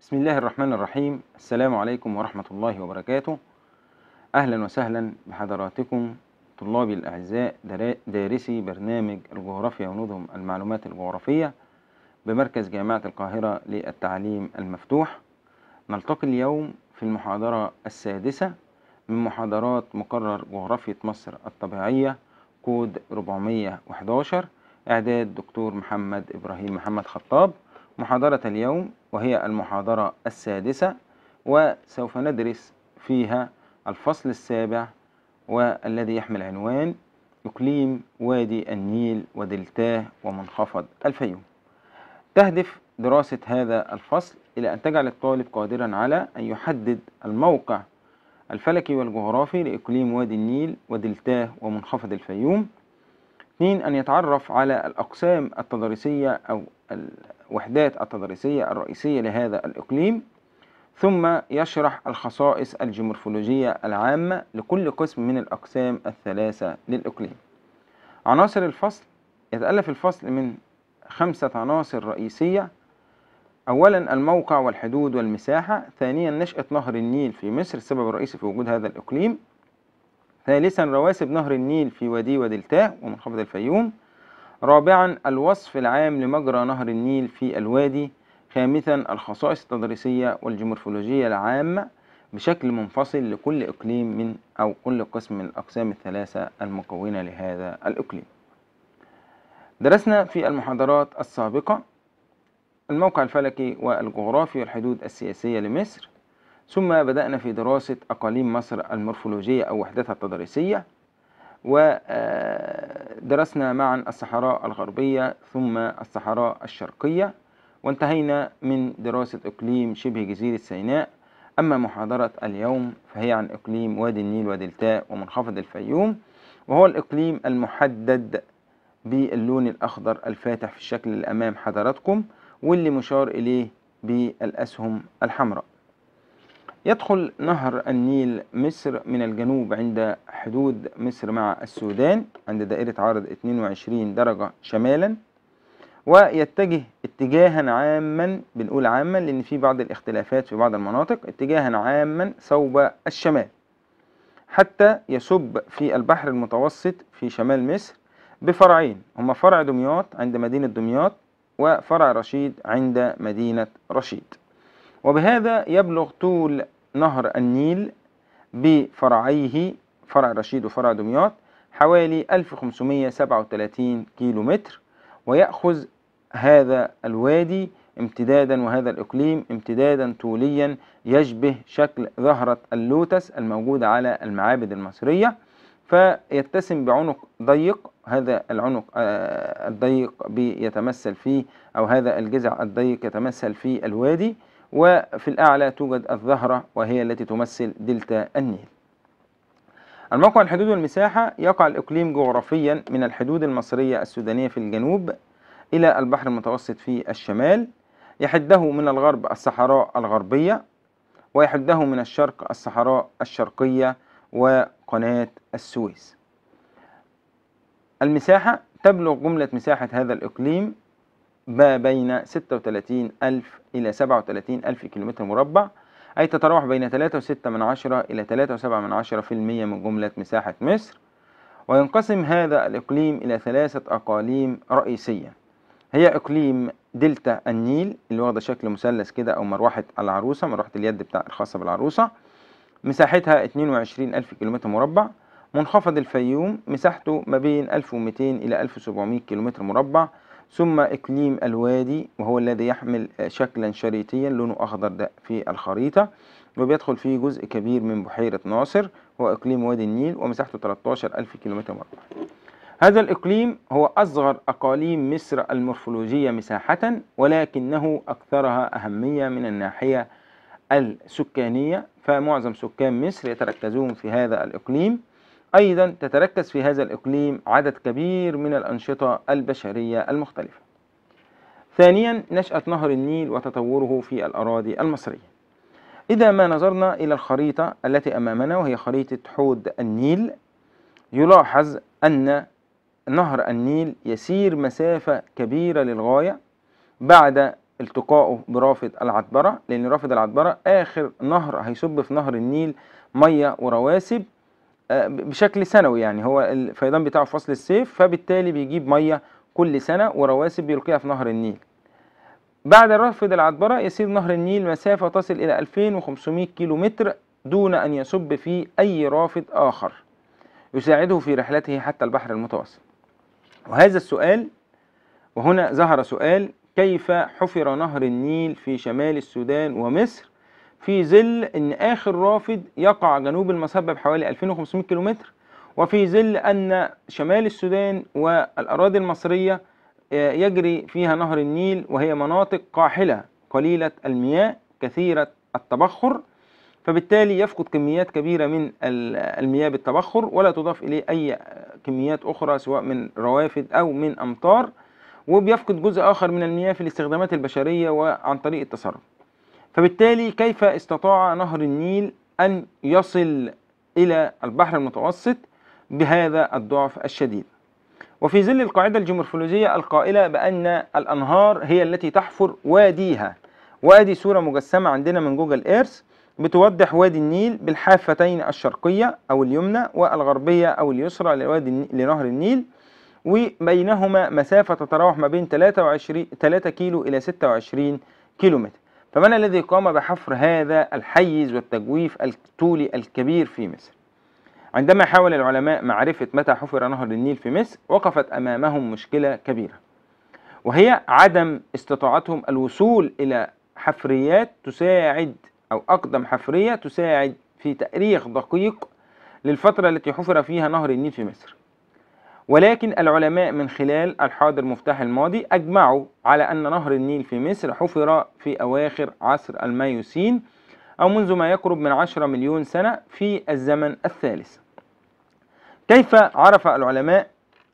بسم الله الرحمن الرحيم السلام عليكم ورحمة الله وبركاته أهلا وسهلا بحضراتكم طلابي الأعزاء دارسي برنامج الجغرافيا ونظم المعلومات الجغرافية بمركز جامعة القاهرة للتعليم المفتوح نلتقي اليوم في المحاضرة السادسة من محاضرات مقرر جغرافية مصر الطبيعية كود 411 إعداد دكتور محمد إبراهيم محمد خطاب محاضرة اليوم وهي المحاضرة السادسة وسوف ندرس فيها الفصل السابع والذي يحمل عنوان إقليم وادي النيل ودلتاه ومنخفض الفيوم تهدف دراسة هذا الفصل إلى أن تجعل الطالب قادرا على أن يحدد الموقع الفلكي والجغرافي لإقليم وادي النيل ودلتاه ومنخفض الفيوم اثنين أن يتعرف على الأقسام التضاريسية أو الوحدات التضاريسية الرئيسية لهذا الإقليم ثم يشرح الخصائص الجيمورفولوجية العامة لكل قسم من الأقسام الثلاثة للإقليم عناصر الفصل يتألف الفصل من خمسة عناصر رئيسية أولا الموقع والحدود والمساحة ثانيا نشأة نهر النيل في مصر السبب الرئيسي في وجود هذا الإقليم ثالثا رواسب نهر النيل في وادي ودلتاه ومنخفض الفيوم رابعا الوصف العام لمجرى نهر النيل في الوادي خامسا الخصائص التدريسية والجيمورفولوجية العامة بشكل منفصل لكل إقليم من أو كل قسم من الأقسام الثلاثة المكونة لهذا الإقليم درسنا في المحاضرات السابقة الموقع الفلكي والجغرافي والحدود السياسية لمصر ثم بدأنا في دراسة أقاليم مصر المورفولوجية أو وحدتها التضاريسية ودرسنا آه، معا الصحراء الغربية ثم الصحراء الشرقية وانتهينا من دراسة إقليم شبه جزيرة سيناء أما محاضرة اليوم فهي عن إقليم وادي النيل ودلتاء ومنخفض الفيوم وهو الإقليم المحدد باللون الأخضر الفاتح في الشكل اللي أمام حضراتكم واللي مشار إليه بالأسهم الحمراء يدخل نهر النيل مصر من الجنوب عند حدود مصر مع السودان عند دائرة عرض 22 درجة شمالا ويتجه اتجاها عاما بنقول عاما لأن في بعض الاختلافات في بعض المناطق اتجاها عاما صوب الشمال حتى يصب في البحر المتوسط في شمال مصر بفرعين هما فرع دمياط عند مدينة دمياط وفرع رشيد عند مدينة رشيد وبهذا يبلغ طول نهر النيل بفرعيه فرع رشيد وفرع دمياط حوالي 1537 كيلو متر ويأخذ هذا الوادي امتدادا وهذا الإقليم امتدادا طوليا يشبه شكل ظهرة اللوتس الموجودة على المعابد المصرية فيتسم بعنق ضيق هذا العنق آه، الضيق بيتمثل فيه أو هذا الجذع الضيق يتمثل في الوادي وفي الأعلى توجد الظهرة وهي التي تمثل دلتا النيل الموقع الحدود والمساحة يقع الإقليم جغرافيا من الحدود المصرية السودانية في الجنوب إلى البحر المتوسط في الشمال يحده من الغرب الصحراء الغربية ويحده من الشرق الصحراء الشرقية وقناة السويس المساحة تبلغ جملة مساحة هذا الإقليم ما بين 36 ألف إلى 37 ألف كيلومتر مربع أي تتراوح بين 3.6 من عشرة إلى 3.7 من عشرة في المية من جملة مساحة مصر وينقسم هذا الإقليم إلى ثلاثة أقاليم رئيسية هي إقليم دلتا النيل اللي واخدة شكل مثلث كده أو مروحة العروسة مروحة اليد بتاع الخاصة بالعروسة مساحتها 22 ألف كيلومتر مربع منخفض الفيوم مساحته ما بين 1200 إلى 1700 كيلومتر مربع ثم إقليم الوادي وهو الذي يحمل آه، شكلا شريطيا لونه أخضر ده في الخريطة وبيدخل فيه جزء كبير من بحيرة ناصر هو إقليم وادي النيل ومساحته 13 ألف كيلومتر مربع هذا الإقليم هو أصغر أقاليم مصر المورفولوجية مساحة ولكنه أكثرها أهمية من الناحية السكانية فمعظم سكان مصر يتركزون في هذا الإقليم أيضا تتركز في هذا الإقليم عدد كبير من الأنشطة البشرية المختلفة ثانيا نشأة نهر النيل وتطوره في الأراضي المصرية إذا ما نظرنا إلى الخريطة التي أمامنا وهي خريطة حوض النيل يلاحظ أن نهر النيل يسير مسافة كبيرة للغاية بعد التقائه برافد العتبرة لأن رافد العتبرة آخر نهر هيصب في نهر النيل مية ورواسب آه، بشكل سنوي يعني هو الفيضان بتاعه في فصل الصيف فبالتالي بيجيب ميه كل سنه ورواسب بيلقيها في نهر النيل بعد رفض العذبرة يسير نهر النيل مسافة تصل إلى 2500 كيلومتر دون أن يصب في أي رافد آخر يساعده في رحلته حتى البحر المتوسط وهذا السؤال وهنا ظهر سؤال كيف حفر نهر النيل في شمال السودان ومصر في ظل أن آخر رافد يقع جنوب المسبب بحوالي 2500 كيلومتر وفي ظل أن شمال السودان والأراضي المصرية آه، يجري فيها نهر النيل وهي مناطق قاحلة قليلة المياه كثيرة التبخر فبالتالي يفقد كميات كبيرة من المياه بالتبخر ولا تضاف إليه أي كميات أخرى سواء من روافد أو من أمطار وبيفقد جزء آخر من المياه في الاستخدامات البشرية وعن طريق التصرف فبالتالي كيف استطاع نهر النيل أن يصل إلى البحر المتوسط بهذا الضعف الشديد وفي ظل القاعدة الجيمورفولوجية القائلة بأن الأنهار هي التي تحفر واديها وادي صورة مجسمة عندنا من جوجل إيرث بتوضح وادي النيل بالحافتين الشرقية أو اليمنى والغربية أو اليسرى لوادي لنهر النيل وبينهما مسافة تتراوح ما بين 23 3 كيلو إلى 26 كيلومتر فمن الذي قام بحفر هذا الحيز والتجويف الطولي الكبير في مصر عندما حاول العلماء معرفة متى حفر نهر النيل في مصر وقفت أمامهم مشكلة كبيرة وهي عدم استطاعتهم الوصول إلى حفريات تساعد أو أقدم حفرية تساعد في تأريخ دقيق للفترة التي حفر فيها نهر النيل في مصر ولكن العلماء من خلال الحاضر مفتاح الماضي أجمعوا على أن نهر النيل في مصر حفر في أواخر عصر الميوسين أو منذ ما يقرب من 10 مليون سنة في الزمن الثالث كيف عرف العلماء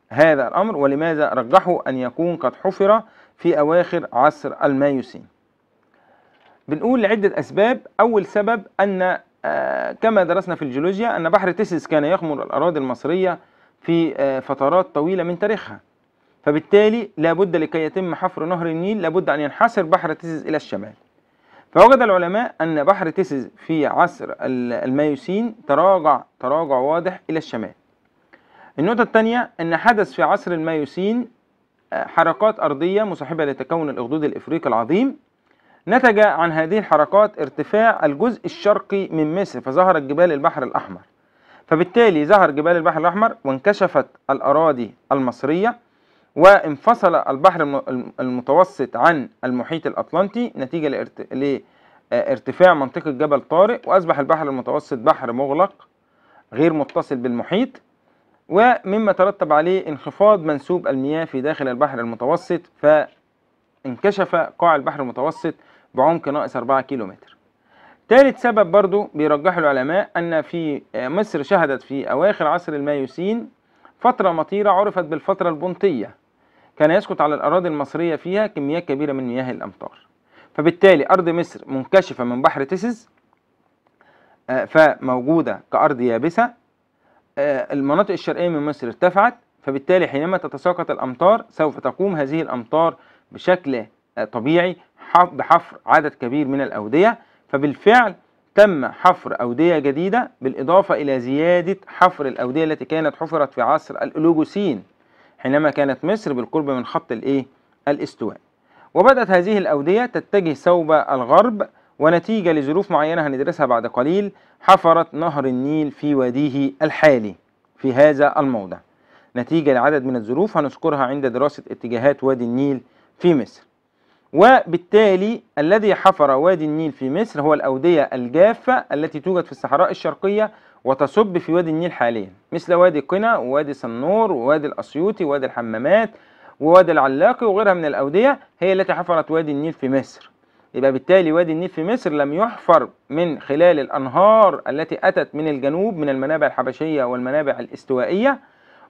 هذا الأمر ولماذا رجحوا أن يكون قد حفر في أواخر عصر الميوسين بنقول لعدة أسباب أول سبب أن آه، كما درسنا في الجيولوجيا أن بحر تيسيس كان يخمر الأراضي المصرية في آه، فترات طويلة من تاريخها فبالتالي لابد لكي يتم حفر نهر النيل لابد أن ينحسر بحر تيسز إلى الشمال فوجد العلماء أن بحر تيسز في عصر المايوسين تراجع تراجع واضح إلى الشمال النقطة الثانية أن حدث في عصر المايوسين آه، حركات أرضية مصاحبة لتكون الأخدود الإفريقي العظيم نتج عن هذه الحركات ارتفاع الجزء الشرقي من مصر فظهرت جبال البحر الأحمر فبالتالي ظهر جبال البحر الأحمر وانكشفت الأراضي المصرية وانفصل البحر المتوسط عن المحيط الأطلنطي نتيجة لارتفاع منطقة جبل طارق وأصبح البحر المتوسط بحر مغلق غير متصل بالمحيط ومما ترتب عليه انخفاض منسوب المياه في داخل البحر المتوسط فانكشف قاع البحر المتوسط بعمق ناقص 4 كيلومتر ثالث سبب برضو بيرجحه العلماء أن في آه، مصر شهدت في أواخر عصر المايوسين فترة مطيرة عرفت بالفترة البنطية كان يسقط على الأراضي المصرية فيها كميات كبيرة من مياه الأمطار فبالتالي أرض مصر منكشفة من بحر تيسز آه، فموجودة كأرض يابسة آه، المناطق الشرقية من مصر ارتفعت فبالتالي حينما تتساقط الأمطار سوف تقوم هذه الأمطار بشكل طبيعي بحفر عدد كبير من الأودية فبالفعل تم حفر أودية جديدة بالإضافة إلى زيادة حفر الأودية التي كانت حفرت في عصر الألوجوسين حينما كانت مصر بالقرب من خط الإيه؟ الاستواء وبدأت هذه الأودية تتجه صوب الغرب ونتيجة لظروف معينة هندرسها بعد قليل حفرت نهر النيل في واديه الحالي في هذا الموضع نتيجة لعدد من الظروف هنذكرها عند دراسة اتجاهات وادي النيل في مصر وبالتالي الذي حفر وادي النيل في مصر هو الأودية الجافة التي توجد في الصحراء الشرقية وتصب في وادي النيل حاليا مثل وادي قنا ووادي سنور ووادي الأسيوطي ووادي الحمامات ووادي العلاقي وغيرها من الأودية هي التي حفرت وادي النيل في مصر يبقى بالتالي وادي النيل في مصر لم يحفر من خلال الأنهار التي أتت من الجنوب من المنابع الحبشية والمنابع الاستوائية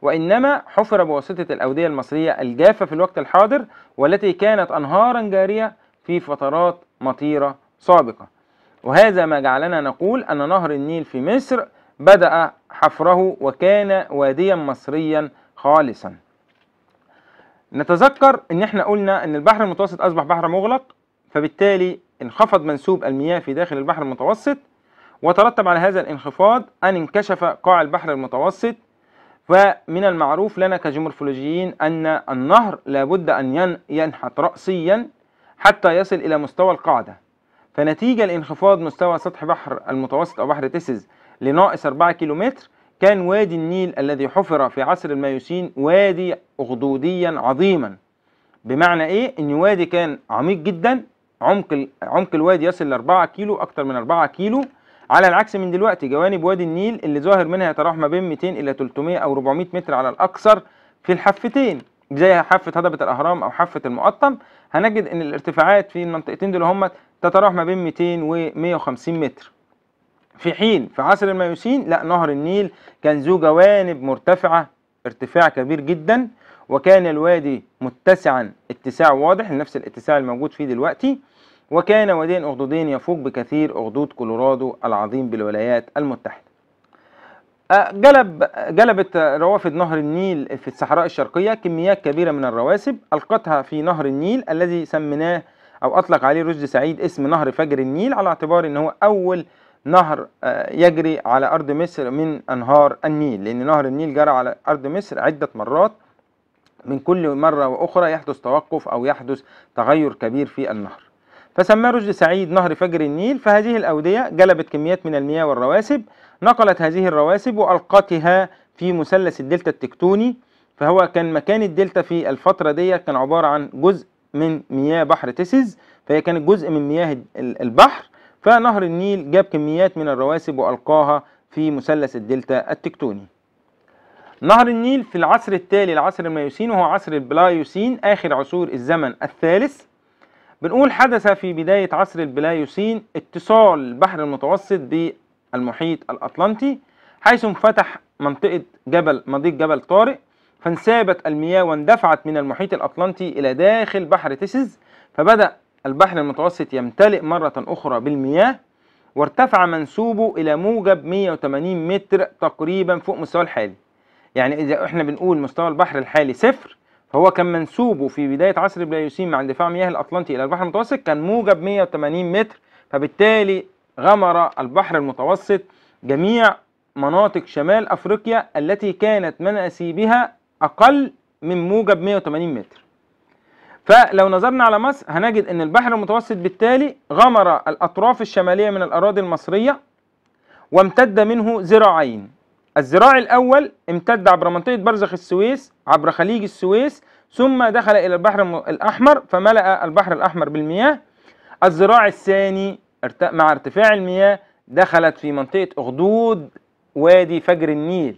وإنما حفر بواسطة الأودية المصرية الجافة في الوقت الحاضر والتي كانت أنهارا جارية في فترات مطيرة سابقة وهذا ما جعلنا نقول أن نهر النيل في مصر بدأ حفره وكان واديا مصريا خالصا نتذكر ان احنا قلنا ان البحر المتوسط اصبح بحر مغلق فبالتالي انخفض منسوب المياه في داخل البحر المتوسط وترتب على هذا الانخفاض ان انكشف قاع البحر المتوسط فمن المعروف لنا كجمورفولوجيين أن النهر لابد أن ينحت رأسيا حتى يصل إلى مستوى القاعدة فنتيجة لانخفاض مستوى سطح بحر المتوسط أو بحر تيسز لناقص 4 كيلومتر كان وادي النيل الذي حفر في عصر المايوسين وادي أخدوديا عظيما بمعنى إيه؟ إن وادي كان عميق جدا عمق عمق الوادي يصل ل 4 كيلو أكثر من 4 كيلو على العكس من دلوقتي جوانب وادي النيل اللي ظاهر منها يتراوح ما بين 200 إلى 300 أو 400 متر على الأكثر في الحفتين زي حافة هضبة الأهرام أو حافة المقطم هنجد إن الارتفاعات في المنطقتين دول هم تتراوح ما بين 200 و 150 متر في حين في عصر الميوسين لا نهر النيل كان ذو جوانب مرتفعة ارتفاع كبير جدا وكان الوادي متسعا اتساع واضح لنفس الاتساع الموجود فيه دلوقتي وكان وادين أغدودين يفوق بكثير أغدود كولورادو العظيم بالولايات المتحدة أه، جلب جلبت روافد نهر النيل في الصحراء الشرقية كميات كبيرة من الرواسب ألقتها في نهر النيل الذي سميناه أو أطلق عليه رشدي سعيد اسم نهر فجر النيل على اعتبار أنه أول نهر أه، يجري على أرض مصر من أنهار النيل لأن نهر النيل جرى على أرض مصر عدة مرات من كل مرة وأخرى يحدث توقف أو يحدث تغير كبير في النهر فسماه رشد سعيد نهر فجر النيل فهذه الأودية جلبت كميات من المياه والرواسب نقلت هذه الرواسب وألقتها في مثلث الدلتا التكتوني فهو كان مكان الدلتا في الفترة دي كان عبارة عن جزء من مياه بحر تيسز فهي كانت جزء من مياه البحر فنهر النيل جاب كميات من الرواسب وألقاها في مثلث الدلتا التكتوني نهر النيل في العصر التالي العصر الميوسين وهو عصر البلايوسين آخر عصور الزمن الثالث بنقول حدث في بداية عصر البلايوسين اتصال البحر المتوسط بالمحيط الأطلنطي حيث انفتح منطقة جبل مضيق جبل طارق فانسابت المياه واندفعت من المحيط الأطلنطي إلى داخل بحر تيسز فبدأ البحر المتوسط يمتلئ مرة أخرى بالمياه وارتفع منسوبه إلى موجب 180 متر تقريبا فوق مستواه الحالي يعني إذا إحنا بنقول مستوى البحر الحالي صفر هو كان منسوبه في بداية عصر البليوسين مع اندفاع مياه الأطلنطي إلى البحر المتوسط كان موجب 180 متر فبالتالي غمر البحر المتوسط جميع مناطق شمال أفريقيا التي كانت مناسيبها أقل من موجب 180 متر فلو نظرنا على مصر هنجد أن البحر المتوسط بالتالي غمر الأطراف الشمالية من الأراضي المصرية وامتد منه ذراعين الذراع الأول امتد عبر منطقة برزخ السويس عبر خليج السويس ثم دخل إلى البحر الأحمر فملأ البحر الأحمر بالمياه الذراع الثاني مع ارتفاع المياه دخلت في منطقة أخدود وادي فجر النيل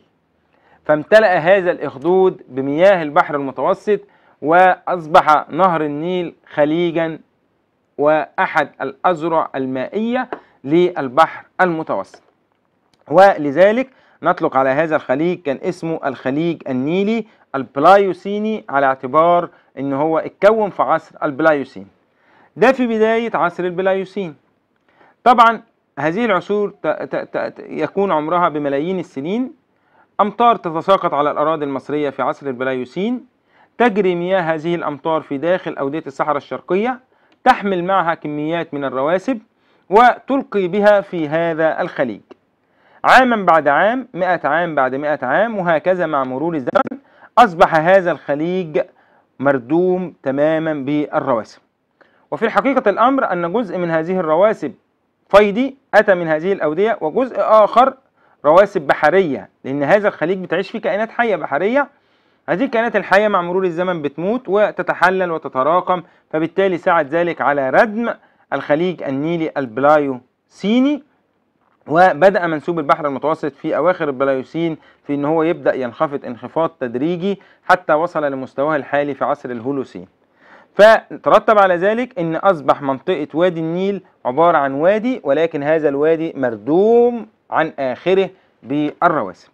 فامتلأ هذا الإخدود بمياه البحر المتوسط وأصبح نهر النيل خليجا وأحد الأذرع المائية للبحر المتوسط ولذلك نطلق على هذا الخليج كان اسمه الخليج النيلي البلايوسيني على اعتبار ان هو اتكون في عصر البلايوسين ده في بداية عصر البلايوسين طبعا هذه العصور يكون عمرها بملايين السنين أمطار تتساقط على الأراضي المصرية في عصر البلايوسين تجري مياه هذه الأمطار في داخل أودية الصحراء الشرقية تحمل معها كميات من الرواسب وتلقي بها في هذا الخليج عاما بعد عام مئة عام بعد مئة عام وهكذا مع مرور الزمن أصبح هذا الخليج مردوم تماما بالرواسب وفي حقيقة الأمر أن جزء من هذه الرواسب فيضي أتى من هذه الأودية وجزء آخر رواسب بحرية لأن هذا الخليج بتعيش فيه كائنات حية بحرية هذه الكائنات الحية مع مرور الزمن بتموت وتتحلل وتتراكم فبالتالي ساعد ذلك على ردم الخليج النيلي البلايوسيني وبدأ منسوب البحر المتوسط في أواخر البلايوسين في أن هو يبدأ ينخفض انخفاض تدريجي حتى وصل لمستواه الحالي في عصر الهولوسين فترتب على ذلك أن أصبح منطقة وادي النيل عبارة عن وادي ولكن هذا الوادي مردوم عن آخره بالرواسب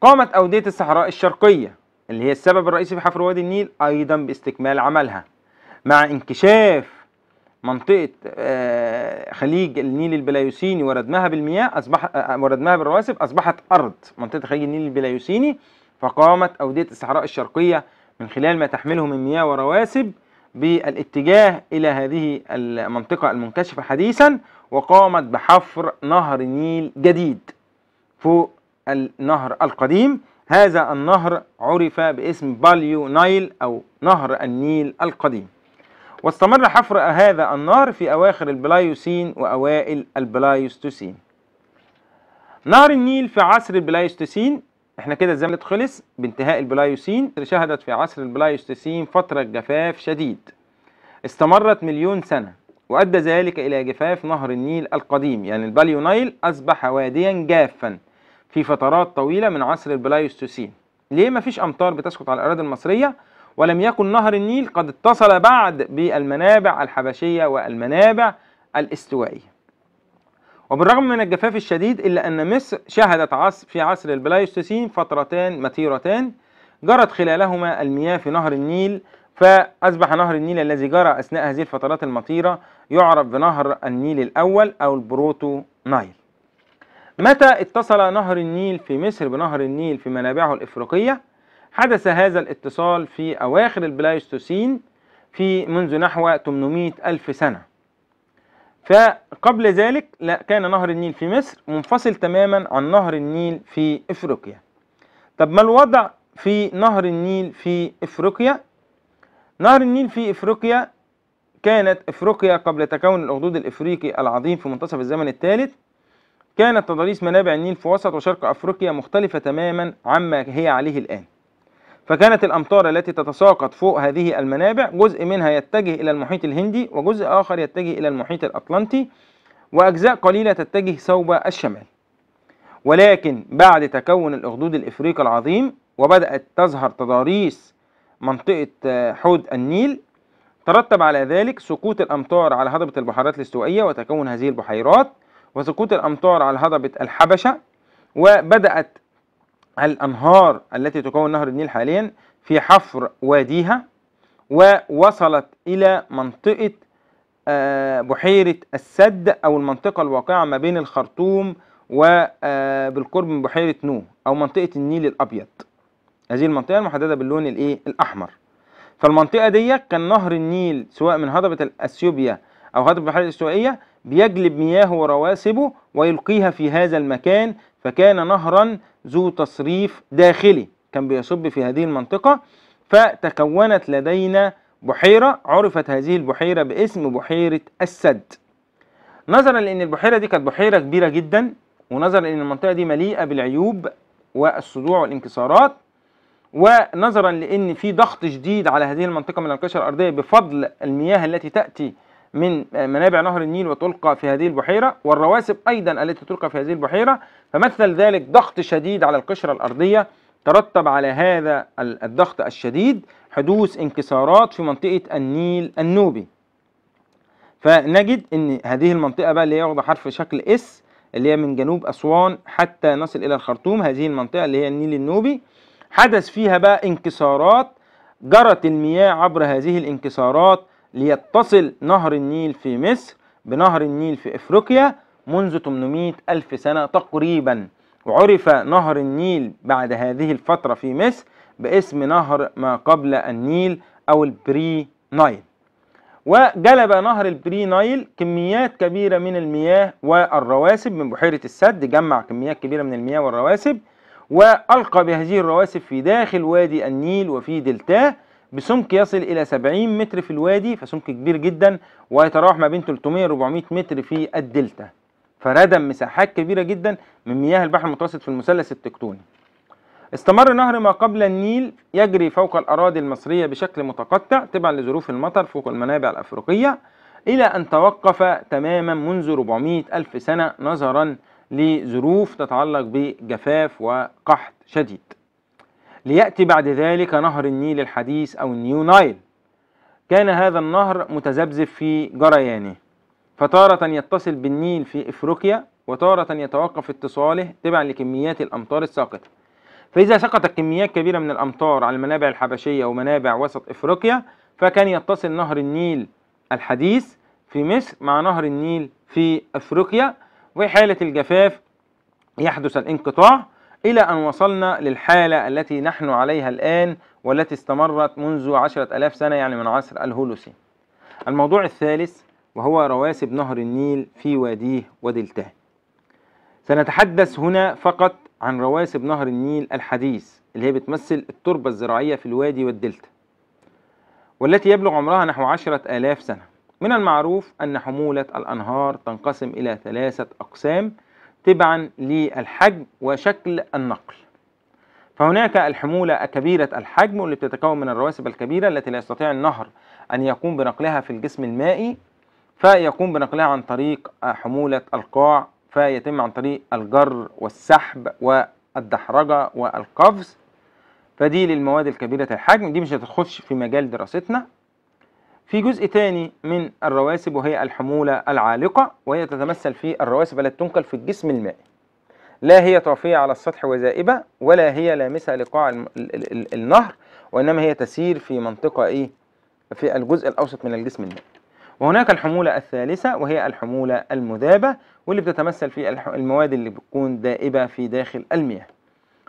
قامت أودية الصحراء الشرقية اللي هي السبب الرئيسي في حفر وادي النيل أيضا باستكمال عملها مع انكشاف منطقه آه، خليج النيل البلايوسيني وردمها بالمياه اصبح آه، وردمها بالرواسب اصبحت ارض منطقه خليج النيل البلايوسيني فقامت اوديه الصحراء الشرقيه من خلال ما تحمله من مياه ورواسب بالاتجاه الى هذه المنطقه المنكشفه حديثا وقامت بحفر نهر نيل جديد فوق النهر القديم هذا النهر عرف باسم باليو نايل او نهر النيل القديم واستمر حفر هذا النهر في أواخر البلايوسين وأوائل البلايوستوسين نهر النيل في عصر البلايوستوسين احنا كده الزمن خلص بانتهاء البلايوسين شهدت في عصر البلايوستوسين فترة جفاف شديد استمرت مليون سنة وأدى ذلك إلى جفاف نهر النيل القديم يعني الباليو نايل أصبح واديا جافا في فترات طويلة من عصر البلايوستوسين ليه مفيش أمطار بتسقط على الأراضي المصرية؟ ولم يكن نهر النيل قد اتصل بعد بالمنابع الحبشية والمنابع الاستوائية وبالرغم من الجفاف الشديد إلا أن مصر شهدت عصر في عصر البلايستوسين فترتان مطيرتان جرت خلالهما المياه في نهر النيل فأصبح نهر النيل الذي جرى أثناء هذه الفترات المطيرة يعرف بنهر النيل الأول أو البروتو نايل متى اتصل نهر النيل في مصر بنهر النيل في منابعه الإفريقية؟ حدث هذا الاتصال في أواخر البلايستوسين في منذ نحو 800 ألف سنة فقبل ذلك لا كان نهر النيل في مصر منفصل تماما عن نهر النيل في إفريقيا طب ما الوضع في نهر النيل في إفريقيا نهر النيل في إفريقيا كانت إفريقيا قبل تكون الأخدود الإفريقي العظيم في منتصف الزمن الثالث كانت تضاريس منابع النيل في وسط وشرق أفريقيا مختلفة تماما عما هي عليه الآن فكانت الأمطار التي تتساقط فوق هذه المنابع جزء منها يتجه إلى المحيط الهندي وجزء آخر يتجه إلى المحيط الأطلنطي وأجزاء قليلة تتجه صوب الشمال ولكن بعد تكون الأخدود الإفريقي العظيم وبدأت تظهر تضاريس منطقة آه، حوض النيل ترتب على ذلك سقوط الأمطار على هضبة البحيرات الاستوائية وتكون هذه البحيرات وسقوط الأمطار على هضبة الحبشة وبدأت الأنهار التي تكون نهر النيل حاليا في حفر واديها ووصلت إلى منطقة آه، بحيرة السد أو المنطقة الواقعة ما بين الخرطوم وبالقرب آه، من بحيرة نو أو منطقة النيل الأبيض هذه المنطقة المحددة باللون الإيه الأحمر فالمنطقة دي كان نهر النيل سواء من هضبة الأثيوبيا أو هضبة البحيرة الاستوائية بيجلب مياهه ورواسبه ويلقيها في هذا المكان فكان نهرا ذو تصريف داخلي كان بيصب في هذه المنطقة فتكونت لدينا بحيرة عرفت هذه البحيرة باسم بحيرة السد نظرا لأن البحيرة دي كانت بحيرة كبيرة جدا ونظرا لأن المنطقة دي مليئة بالعيوب والصدوع والانكسارات ونظرا لأن في ضغط شديد على هذه المنطقة من القشرة الأرضية بفضل المياه التي تأتي من آه، منابع نهر النيل وتلقى في هذه البحيرة والرواسب أيضا التي تلقى في هذه البحيرة فمثل ذلك ضغط شديد على القشرة الأرضية ترتب على هذا الضغط الشديد حدوث انكسارات في منطقة النيل النوبي فنجد ان هذه المنطقة بقى اللي هي واخدة حرف شكل اس اللي هي من جنوب أسوان حتى نصل إلى الخرطوم هذه المنطقة اللي هي النيل النوبي حدث فيها بقى انكسارات جرت المياه عبر هذه الانكسارات ليتصل نهر النيل في مصر بنهر النيل في إفريقيا منذ 800 ألف سنة تقريبا وعرف نهر النيل بعد هذه الفترة في مصر باسم نهر ما قبل النيل أو البري نايل وجلب نهر البري نايل كميات كبيرة من المياه والرواسب من بحيرة السد جمع كميات كبيرة من المياه والرواسب وألقى بهذه الرواسب في داخل وادي النيل وفي دلتاه بسمك يصل إلى 70 متر في الوادي فسمك كبير جدا ويتراوح ما بين 300 400 متر في الدلتا فردم مساحات كبيرة جدا من مياه البحر المتوسط في المثلث التكتوني استمر نهر ما قبل النيل يجري فوق الأراضي المصرية بشكل متقطع تبعا لظروف المطر فوق المنابع الأفريقية إلى أن توقف تماما منذ 400 ألف سنة نظرا لظروف تتعلق بجفاف وقحط شديد ليأتي بعد ذلك نهر النيل الحديث أو النيو نايل كان هذا النهر متذبذب في جريانه فتارة يتصل بالنيل في إفريقيا وتارة يتوقف اتصاله تبعا لكميات الأمطار الساقطة فإذا سقطت كميات كبيرة من الأمطار على المنابع الحبشية ومنابع وسط إفريقيا فكان يتصل نهر النيل الحديث في مصر مع نهر النيل في أفريقيا وفي حالة الجفاف يحدث الانقطاع إلى أن وصلنا للحالة التي نحن عليها الآن والتي استمرت منذ عشرة ألاف سنة يعني من عصر الهولوسين الموضوع الثالث وهو رواسب نهر النيل في واديه ودلتاه سنتحدث هنا فقط عن رواسب نهر النيل الحديث اللي هي بتمثل التربة الزراعية في الوادي والدلتا والتي يبلغ عمرها نحو عشرة آلاف سنة من المعروف أن حمولة الأنهار تنقسم إلى ثلاثة أقسام تبعا للحجم وشكل النقل فهناك الحمولة كبيرة الحجم واللي بتتكون من الرواسب الكبيرة التي لا يستطيع النهر أن يقوم بنقلها في الجسم المائي فيقوم بنقلها عن طريق حمولة القاع فيتم عن طريق الجر والسحب والدحرجة والقفز فدي للمواد الكبيرة الحجم دي مش هتخش في مجال دراستنا في جزء تاني من الرواسب وهي الحمولة العالقة وهي تتمثل في الرواسب التي تنقل في الجسم المائي لا هي طافية على السطح وزائبة ولا هي لامسة لقاع النهر وإنما هي تسير في منطقة إيه في الجزء الأوسط من الجسم المائي وهناك الحمولة الثالثة وهي الحمولة المذابة واللي بتتمثل في المواد اللي بتكون دائبة في داخل المياه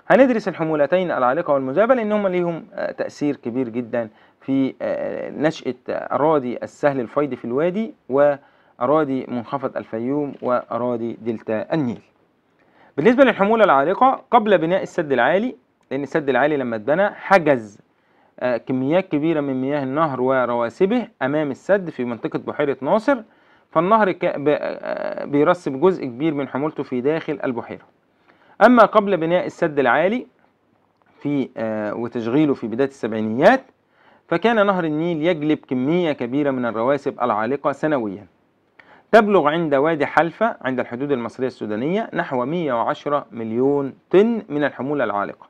هندرس الحمولتين العالقة والمذابة لأنهم ليهم آه، تأثير كبير جدا في آه، نشأة أراضي السهل الفيض في الوادي وأراضي منخفض الفيوم وأراضي دلتا النيل بالنسبة للحمولة العالقة قبل بناء السد العالي لأن السد العالي لما اتبنى حجز آه، كميات كبيرة من مياه النهر ورواسبه أمام السد في منطقة بحيرة ناصر فالنهر آه، بيرسب جزء كبير من حمولته في داخل البحيرة أما قبل بناء السد العالي في وتشغيله في بداية السبعينيات فكان نهر النيل يجلب كمية كبيرة من الرواسب العالقة سنويا تبلغ عند وادي حلفة عند الحدود المصرية السودانية نحو 110 مليون طن من الحمولة العالقة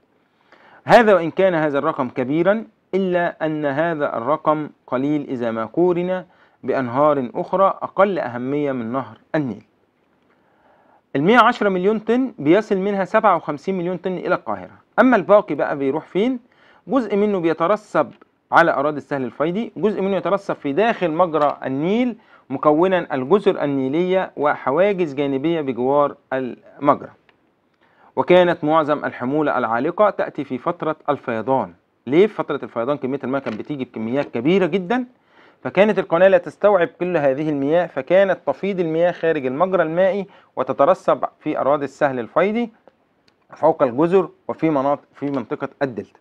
هذا وإن كان هذا الرقم كبيرا إلا أن هذا الرقم قليل إذا ما قورن بأنهار أخرى أقل أهمية من نهر النيل ال 110 مليون طن بيصل منها 57 مليون طن إلى القاهرة أما الباقي بقى بيروح فين؟ جزء منه بيترسب على أراضي السهل الفيدي جزء منه يترسب في داخل مجرى النيل مكونا الجزر النيلية وحواجز جانبية بجوار المجرى وكانت معظم الحمولة العالقة تأتي في فترة الفيضان ليه في فترة الفيضان كمية المياه كانت بتيجي بكميات كبيرة جدا فكانت القناة لا تستوعب كل هذه المياه فكانت تفيض المياه خارج المجرى المائي وتترسب في أراضي السهل الفيضي فوق الجزر وفي مناطق في منطقة الدلتا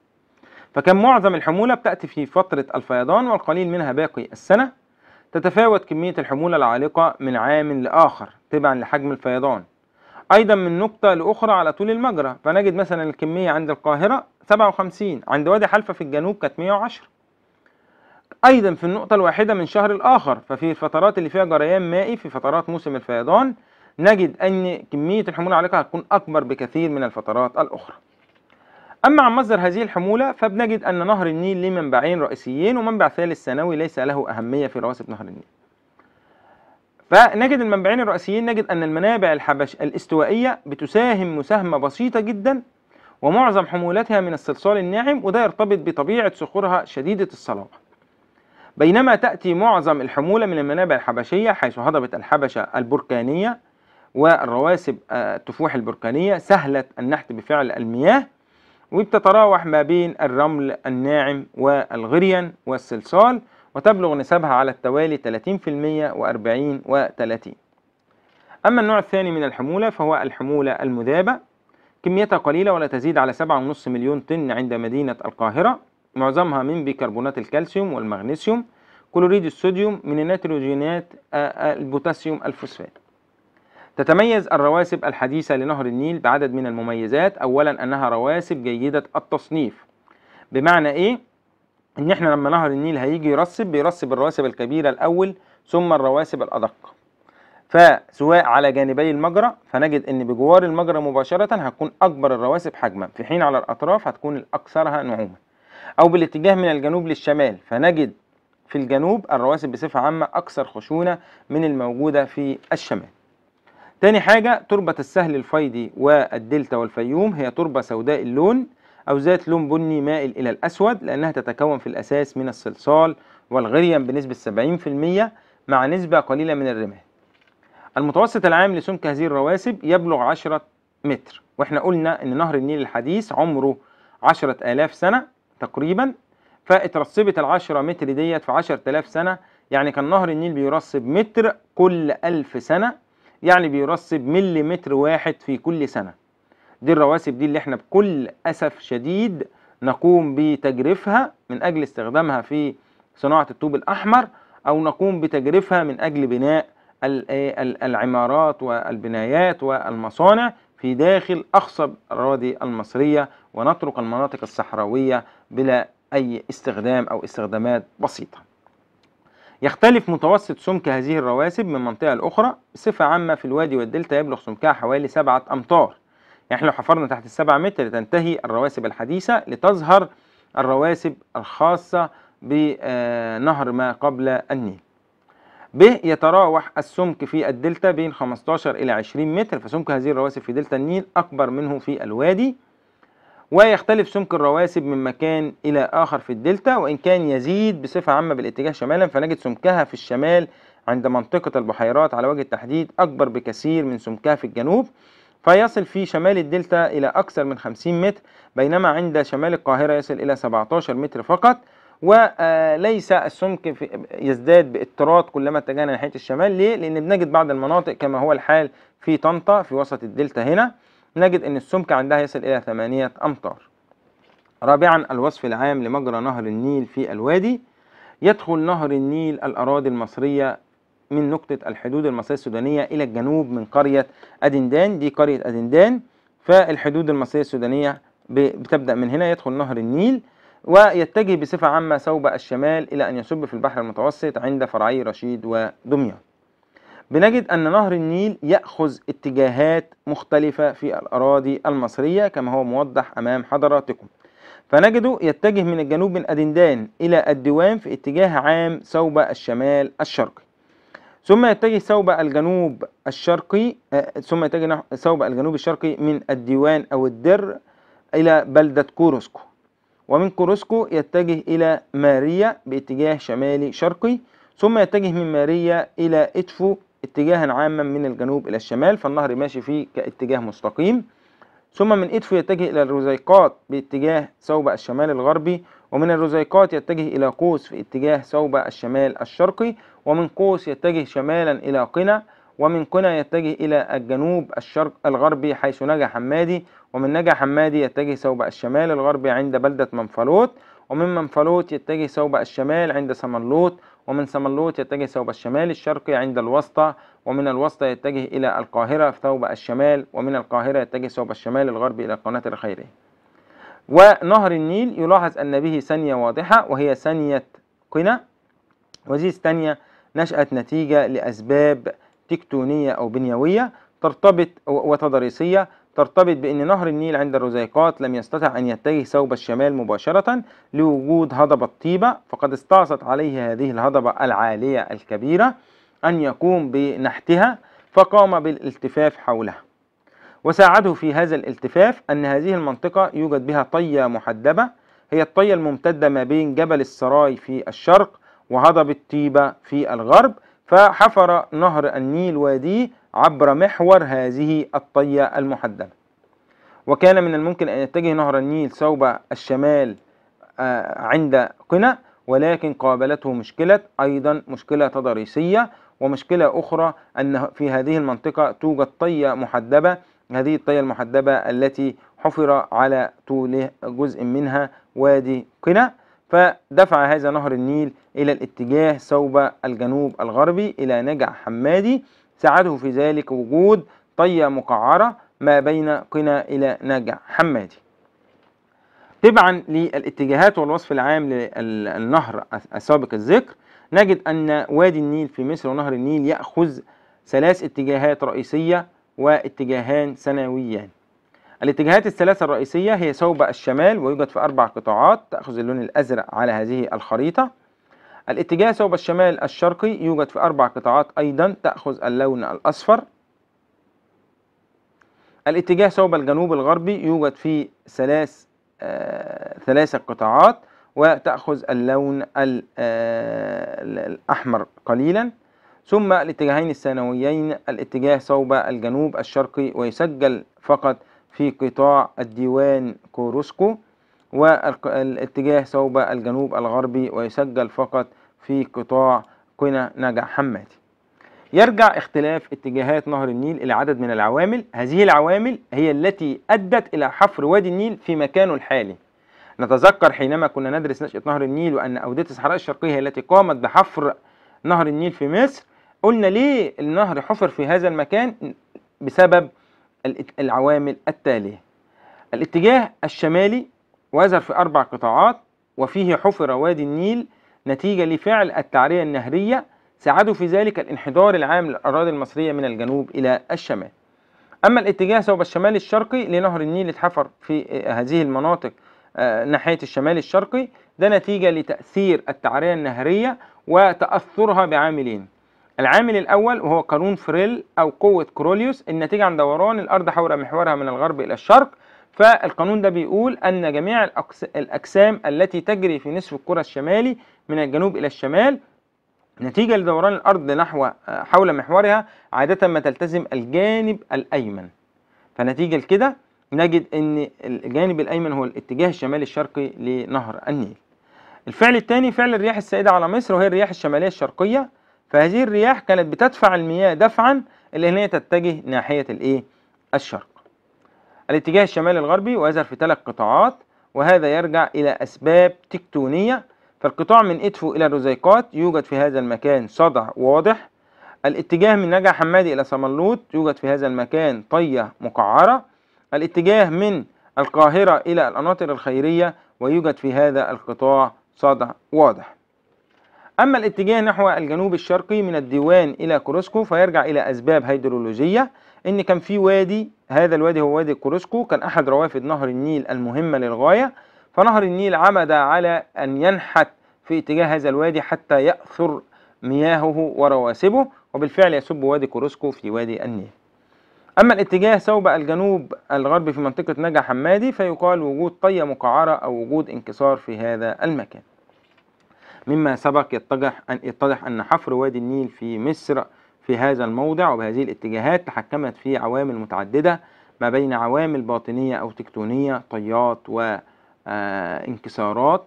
فكان معظم الحمولة بتأتي في فترة الفيضان والقليل منها باقي السنة تتفاوت كمية الحمولة العالقة من عام لآخر تبعا لحجم الفيضان أيضا من نقطة لأخرى على طول المجرى فنجد مثلا الكمية عند القاهرة 57 عند وادي حلفة في الجنوب كانت 110 أيضا في النقطة الواحدة من شهر الآخر ففي الفترات اللي فيها جريان مائي في فترات موسم الفيضان نجد أن كمية الحمولة العالقة هتكون أكبر بكثير من الفترات الأخرى أما عن مصدر هذه الحمولة فبنجد أن نهر النيل له منبعين رئيسيين ومنبع ثالث ثانوي ليس له أهمية في رواسب نهر النيل فنجد المنبعين الرئيسيين نجد أن المنابع الحبش الاستوائية بتساهم مساهمة بسيطة جدا ومعظم حمولتها من الصلصال الناعم وده يرتبط بطبيعة صخورها شديدة الصلابة بينما تأتي معظم الحمولة من المنابع الحبشية حيث هضبة الحبشة البركانية والرواسب آه، التفوح البركانية سهلة النحت بفعل المياه وبتتراوح ما بين الرمل الناعم والغريان والصلصال وتبلغ نسبها على التوالي 30% و40 و30 أما النوع الثاني من الحمولة فهو الحمولة المذابة كميتها قليلة ولا تزيد على 7.5 مليون طن عند مدينة القاهرة معظمها من بيكربونات الكالسيوم والمغنيسيوم كلوريد الصوديوم من النيتروجينات البوتاسيوم الفوسفات تتميز الرواسب الحديثة لنهر النيل بعدد من المميزات أولا أنها رواسب جيدة التصنيف بمعنى إيه؟ إن إحنا لما نهر النيل هيجي يرسب بيرسب الرواسب الكبيرة الأول ثم الرواسب الأدق فسواء على جانبي المجرى فنجد ان بجوار المجرى مباشرة هتكون اكبر الرواسب حجما في حين على الاطراف هتكون الاكثرها نعومة او بالاتجاه من الجنوب للشمال فنجد في الجنوب الرواسب بصفة عامة اكثر خشونة من الموجودة في الشمال تاني حاجة تربة السهل الفيضي والدلتا والفيوم هي تربة سوداء اللون أو ذات لون بني مائل إلى الأسود لأنها تتكون في الأساس من الصلصال والغريم بنسبة 70% مع نسبة قليلة من الرمال المتوسط العام لسمك هذه الرواسب يبلغ 10 متر واحنا قلنا ان نهر النيل الحديث عمره 10000 سنة تقريبا فاترسبت ال 10 متر ديت في 10000 سنة يعني كان نهر النيل بيرسب متر كل 1000 سنة يعني بيرسب ملي متر واحد في كل سنة دي الرواسب دي اللي احنا بكل أسف شديد نقوم بتجريفها من أجل استخدامها في صناعة الطوب الأحمر أو نقوم بتجريفها من أجل بناء العمارات والبنايات والمصانع في داخل أقصى الأراضي المصرية ونترك المناطق الصحراوية بلا أي استخدام أو استخدامات بسيطة يختلف متوسط سمك هذه الرواسب من منطقة لأخرى بصفة عامة في الوادي والدلتا يبلغ سمكها حوالي سبعة أمتار يعني لو حفرنا تحت السبعة متر تنتهي الرواسب الحديثة لتظهر الرواسب الخاصة بنهر ما قبل النيل ب يتراوح السمك في الدلتا بين 15 إلى 20 متر فسمك هذه الرواسب في دلتا النيل أكبر منه في الوادي ويختلف سمك الرواسب من مكان إلى آخر في الدلتا وإن كان يزيد بصفة عامة بالاتجاه شمالا فنجد سمكها في الشمال عند منطقة البحيرات على وجه التحديد أكبر بكثير من سمكها في الجنوب فيصل في شمال الدلتا إلى أكثر من 50 متر بينما عند شمال القاهرة يصل إلى 17 متر فقط وليس السمك يزداد باضطراد كلما اتجهنا ناحية الشمال ليه؟ لأن بنجد بعض المناطق كما هو الحال في طنطا في وسط الدلتا هنا نجد أن السمك عندها يصل إلى 8 أمتار رابعا الوصف العام لمجرى نهر النيل في الوادي يدخل نهر النيل الأراضي المصرية من نقطة الحدود المصرية السودانية إلى الجنوب من قرية أدندان دي قرية أدندان فالحدود المصرية السودانية بتبدأ من هنا يدخل نهر النيل ويتجه بصفة عامة صوب الشمال إلى أن يصب في البحر المتوسط عند فرعي رشيد ودمياط بنجد أن نهر النيل يأخذ اتجاهات مختلفة في الأراضي المصرية كما هو موضح أمام حضراتكم فنجده يتجه من الجنوب من أدندان إلى الديوان في اتجاه عام صوب الشمال الشرقي ثم يتجه صوب الجنوب الشرقي آه، ثم يتجه صوب الجنوب الشرقي من الديوان أو الدر إلى بلدة كوروسكو ومن كوروسكو يتجه إلى ماريا باتجاه شمالي شرقي ثم يتجه من ماريا إلى إدفو اتجاها عاما من الجنوب إلى الشمال فالنهر ماشي فيه كاتجاه مستقيم ثم من إدفو يتجه إلى الرزيقات باتجاه صوب الشمال الغربي ومن الرزيقات يتجه إلى قوس في اتجاه صوب الشمال الشرقي ومن قوس يتجه شمالا إلى قنا ومن قنا يتجه إلى الجنوب الشرق الغربي حيث نجا حمادي ومن نجا حمادي يتجه صوب الشمال الغربي عند بلدة منفلوت ومن منفلوت يتجه صوب الشمال عند سمنلوط ومن سملوت يتجه ثوب الشمال الشرقي عند الوسطى ومن الوسطى يتجه إلى القاهرة ثوب الشمال ومن القاهرة يتجه ثوب الشمال الغربي إلى قناة الخيرية ونهر النيل يلاحظ أن به ثانية واضحة وهي ثانية قنا وذي الثانية نشأت نتيجة لأسباب تكتونية أو بنيوية ترتبط وتضاريسية ترتبط بأن نهر النيل عند الرزيقات لم يستطع أن يتجه صوب الشمال مباشرة لوجود هضبة طيبة فقد استعصت عليه هذه الهضبة العالية الكبيرة أن يقوم بنحتها فقام بالالتفاف حولها وساعده في هذا الالتفاف أن هذه المنطقة يوجد بها طية محدبة هي الطية الممتدة ما بين جبل السراي في الشرق وهضبة طيبة في الغرب فحفر نهر النيل واديه عبر محور هذه الطية المحددة وكان من الممكن أن يتجه نهر النيل صوب الشمال آه، عند قنا ولكن قابلته مشكلة أيضا مشكلة تضاريسية ومشكلة أخرى أن في هذه المنطقة توجد طية محدبة هذه الطية المحدبة التي حفر على طول جزء منها وادي قنا فدفع هذا نهر النيل إلى الاتجاه صوب الجنوب الغربي إلى نجع حمادي ساعده في ذلك وجود طية مقعرة ما بين قنا إلى نجع حمادي تبعا للاتجاهات والوصف العام للنهر السابق الذكر نجد أن وادي النيل في مصر ونهر النيل يأخذ ثلاث اتجاهات رئيسية واتجاهان سنويان الاتجاهات الثلاثة الرئيسية هي صوب الشمال ويوجد في أربع قطاعات تأخذ اللون الأزرق على هذه الخريطة الاتجاه صوب الشمال الشرقي يوجد في أربع قطاعات أيضا تأخذ اللون الأصفر الاتجاه صوب الجنوب الغربي يوجد في ثلاث آه ثلاثة قطاعات وتأخذ اللون آه، الأحمر قليلا ثم الاتجاهين الثانويين الاتجاه صوب الجنوب الشرقي ويسجل فقط في قطاع الديوان كوروسكو والاتجاه صوب الجنوب الغربي ويسجل فقط في قطاع قنا نجع حمادي يرجع اختلاف اتجاهات نهر النيل إلى عدد من العوامل هذه العوامل هي التي أدت إلى حفر وادي النيل في مكانه الحالي نتذكر حينما كنا ندرس نشأة نهر النيل وأن أودية الصحراء الشرقية التي قامت بحفر نهر النيل في مصر قلنا ليه النهر حفر في هذا المكان بسبب العوامل التالية الاتجاه الشمالي وزر في أربع قطاعات وفيه حفر وادي النيل نتيجة لفعل التعرية النهرية ساعدوا في ذلك الانحدار العام للأراضي المصرية من الجنوب إلى الشمال أما الاتجاه صوب الشمال الشرقي لنهر النيل اتحفر في آه، هذه المناطق آه، ناحية الشمال الشرقي ده نتيجة لتأثير التعرية النهرية وتأثرها بعاملين العامل الأول وهو قانون فريل أو قوة كروليوس النتيجة عن دوران الأرض حول محورها من الغرب إلى الشرق فالقانون ده بيقول أن جميع الأجسام التي تجري في نصف الكرة الشمالي من الجنوب إلى الشمال نتيجة لدوران الأرض نحو حول محورها عادة ما تلتزم الجانب الأيمن فنتيجة لكده نجد أن الجانب الأيمن هو الاتجاه الشمالي الشرقي لنهر النيل الفعل الثاني فعل الرياح السائدة على مصر وهي الرياح الشمالية الشرقية فهذه الرياح كانت بتدفع المياه دفعا اللي هي تتجه ناحية الإيه؟ الشرق الاتجاه الشمالي الغربي ويظهر في ثلاث قطاعات وهذا يرجع إلى أسباب تكتونية فالقطاع من إدفو إلى الرزيقات يوجد في هذا المكان صدع واضح الاتجاه من نجع حمادي إلى سملوط يوجد في هذا المكان طية مقعرة الاتجاه من القاهرة إلى القناطر الخيرية ويوجد في هذا القطاع صدع واضح أما الاتجاه نحو الجنوب الشرقي من الديوان إلى كروسكو فيرجع إلى أسباب هيدرولوجية ان كان في وادي هذا الوادي هو وادي كورسكو كان احد روافد نهر النيل المهمه للغايه فنهر النيل عمد على ان ينحت في اتجاه هذا الوادي حتى ياثر مياهه ورواسبه وبالفعل يسب وادي كورسكو في وادي النيل أما الاتجاه صوب الجنوب الغربي في منطقة نجع حمادي فيقال وجود طية مقعرة أو وجود انكسار في هذا المكان مما سبق يتضح أن, يتضح أن حفر وادي النيل في مصر في هذا الموضع وبهذه الاتجاهات تحكمت في عوامل متعددة ما بين عوامل باطنية أو تكتونية طيات وانكسارات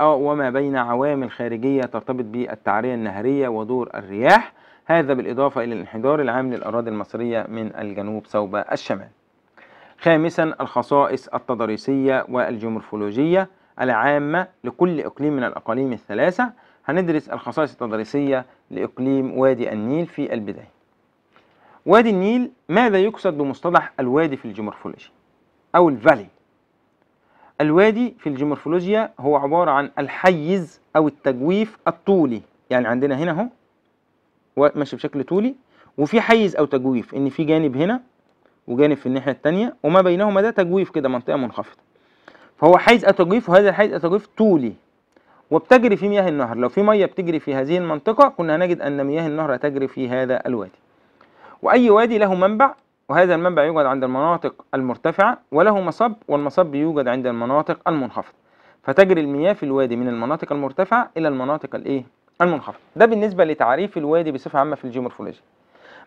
آه، أو وما بين عوامل خارجية ترتبط بالتعرية النهرية ودور الرياح هذا بالإضافة إلى الانحدار العام للأراضي المصرية من الجنوب صوب الشمال خامسا الخصائص التضاريسية والجيومورفولوجية العامة لكل إقليم من الأقاليم الثلاثة هندرس الخصائص التضاريسية لإقليم وادي النيل في البداية وادي النيل ماذا يقصد بمصطلح الوادي في الجيومورفولوجي أو الفالي الوادي في الجيومورفولوجيا هو عبارة عن الحيز أو التجويف الطولي يعني عندنا هنا أهو ماشي بشكل طولي وفي حيز أو تجويف إن في جانب هنا وجانب في الناحية التانية وما بينهما ده تجويف كده منطقة منخفضة فهو حيز أو تجويف وهذا الحيز أو تجويف طولي وبتجري في مياه النهر لو في مية بتجري في هذه المنطقة كنا هنجد أن مياه النهر تجري في هذا الوادي وأي وادي له منبع وهذا المنبع يوجد عند المناطق المرتفعة وله مصب والمصب يوجد عند المناطق المنخفضة فتجري المياه في الوادي من المناطق المرتفعة إلى المناطق الإيه؟ المنخفضة ده بالنسبة لتعريف الوادي بصفة عامة في الجيمورفولوجيا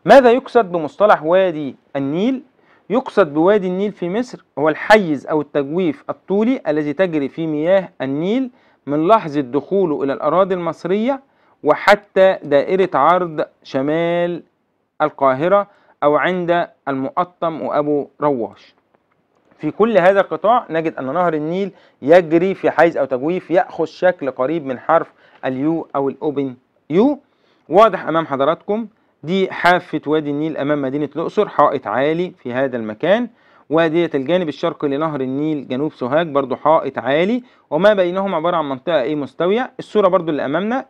ماذا يقصد بمصطلح وادي النيل؟ يقصد بوادي النيل في مصر هو الحيز أو التجويف الطولي الذي تجري في مياه النيل من لحظة دخوله إلى الأراضي المصرية وحتى دائرة عرض شمال القاهرة أو عند المقطم وأبو رواش في كل هذا القطاع نجد أن نهر النيل يجري في حيز أو تجويف يأخذ شكل قريب من حرف اليو أو الأوبن يو واضح أمام حضراتكم دي حافة وادي النيل أمام مدينة الأقصر حائط عالي في هذا المكان وديت الجانب الشرقي لنهر النيل جنوب سوهاج برضو حائط عالي وما بينهم عبارة عن منطقة ايه مستوية الصورة برضو اللي امامنا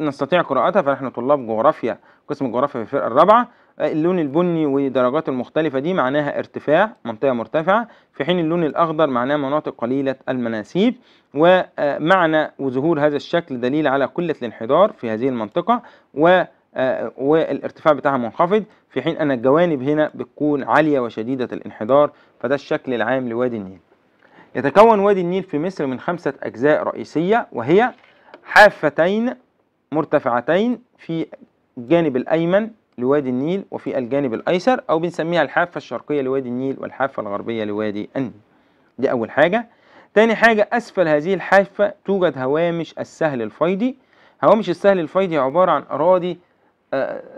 نستطيع قراءتها فنحن طلاب جغرافيا قسم الجغرافيا في الفرقة الرابعة آه، اللون البني ودرجات المختلفة دي معناها ارتفاع منطقة مرتفعة في حين اللون الأخضر معناه مناطق قليلة المناسيب ومعنى آه، وظهور هذا الشكل دليل على قلة الانحدار في هذه المنطقة و آه، والارتفاع بتاعها منخفض في حين أن الجوانب هنا بتكون عالية وشديدة الانحدار فده الشكل العام لوادي النيل يتكون وادي النيل في مصر من خمسة أجزاء رئيسية وهي حافتين مرتفعتين في الجانب الأيمن لوادي النيل وفي الجانب الأيسر أو بنسميها الحافة الشرقية لوادي النيل والحافة الغربية لوادي النيل دي أول حاجة تاني حاجة أسفل هذه الحافة توجد هوامش السهل الفيضي هوامش السهل الفيضي عبارة عن أراضي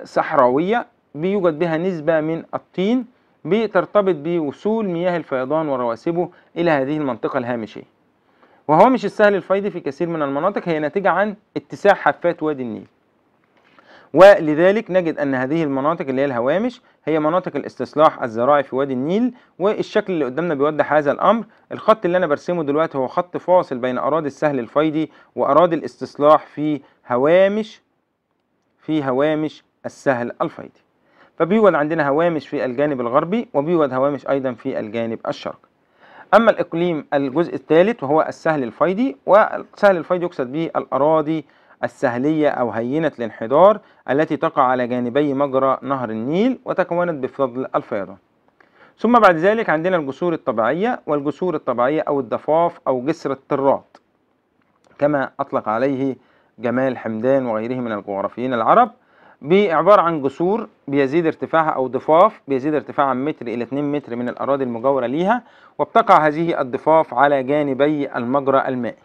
صحراوية بيوجد بها نسبة من الطين بترتبط بوصول مياه الفيضان ورواسبه إلى هذه المنطقة الهامشية وهو مش السهل الفيضي في كثير من المناطق هي ناتجة عن اتساع حافات وادي النيل ولذلك نجد أن هذه المناطق اللي هي الهوامش هي مناطق الاستصلاح الزراعي في وادي النيل والشكل اللي قدامنا بيوضح هذا الأمر الخط اللي أنا برسمه دلوقتي هو خط فاصل بين أراضي السهل الفيضي وأراضي الاستصلاح في هوامش في هوامش السهل الفيضي فبيوجد عندنا هوامش في الجانب الغربي وبيوجد هوامش أيضا في الجانب الشرقي أما الإقليم الجزء الثالث وهو السهل الفيضي والسهل الفيضي يقصد به الأراضي السهلية أو هينة الانحدار التي تقع على جانبي مجرى نهر النيل وتكونت بفضل الفيضان ثم بعد ذلك عندنا الجسور الطبيعية والجسور الطبيعية أو الضفاف أو جسر الطرات كما أطلق عليه جمال حمدان وغيره من الجغرافيين العرب بعبارة عن جسور بيزيد ارتفاعها أو ضفاف بيزيد ارتفاعها من متر إلى 2 متر من الأراضي المجاورة ليها وبتقع هذه الضفاف على جانبي المجرى المائي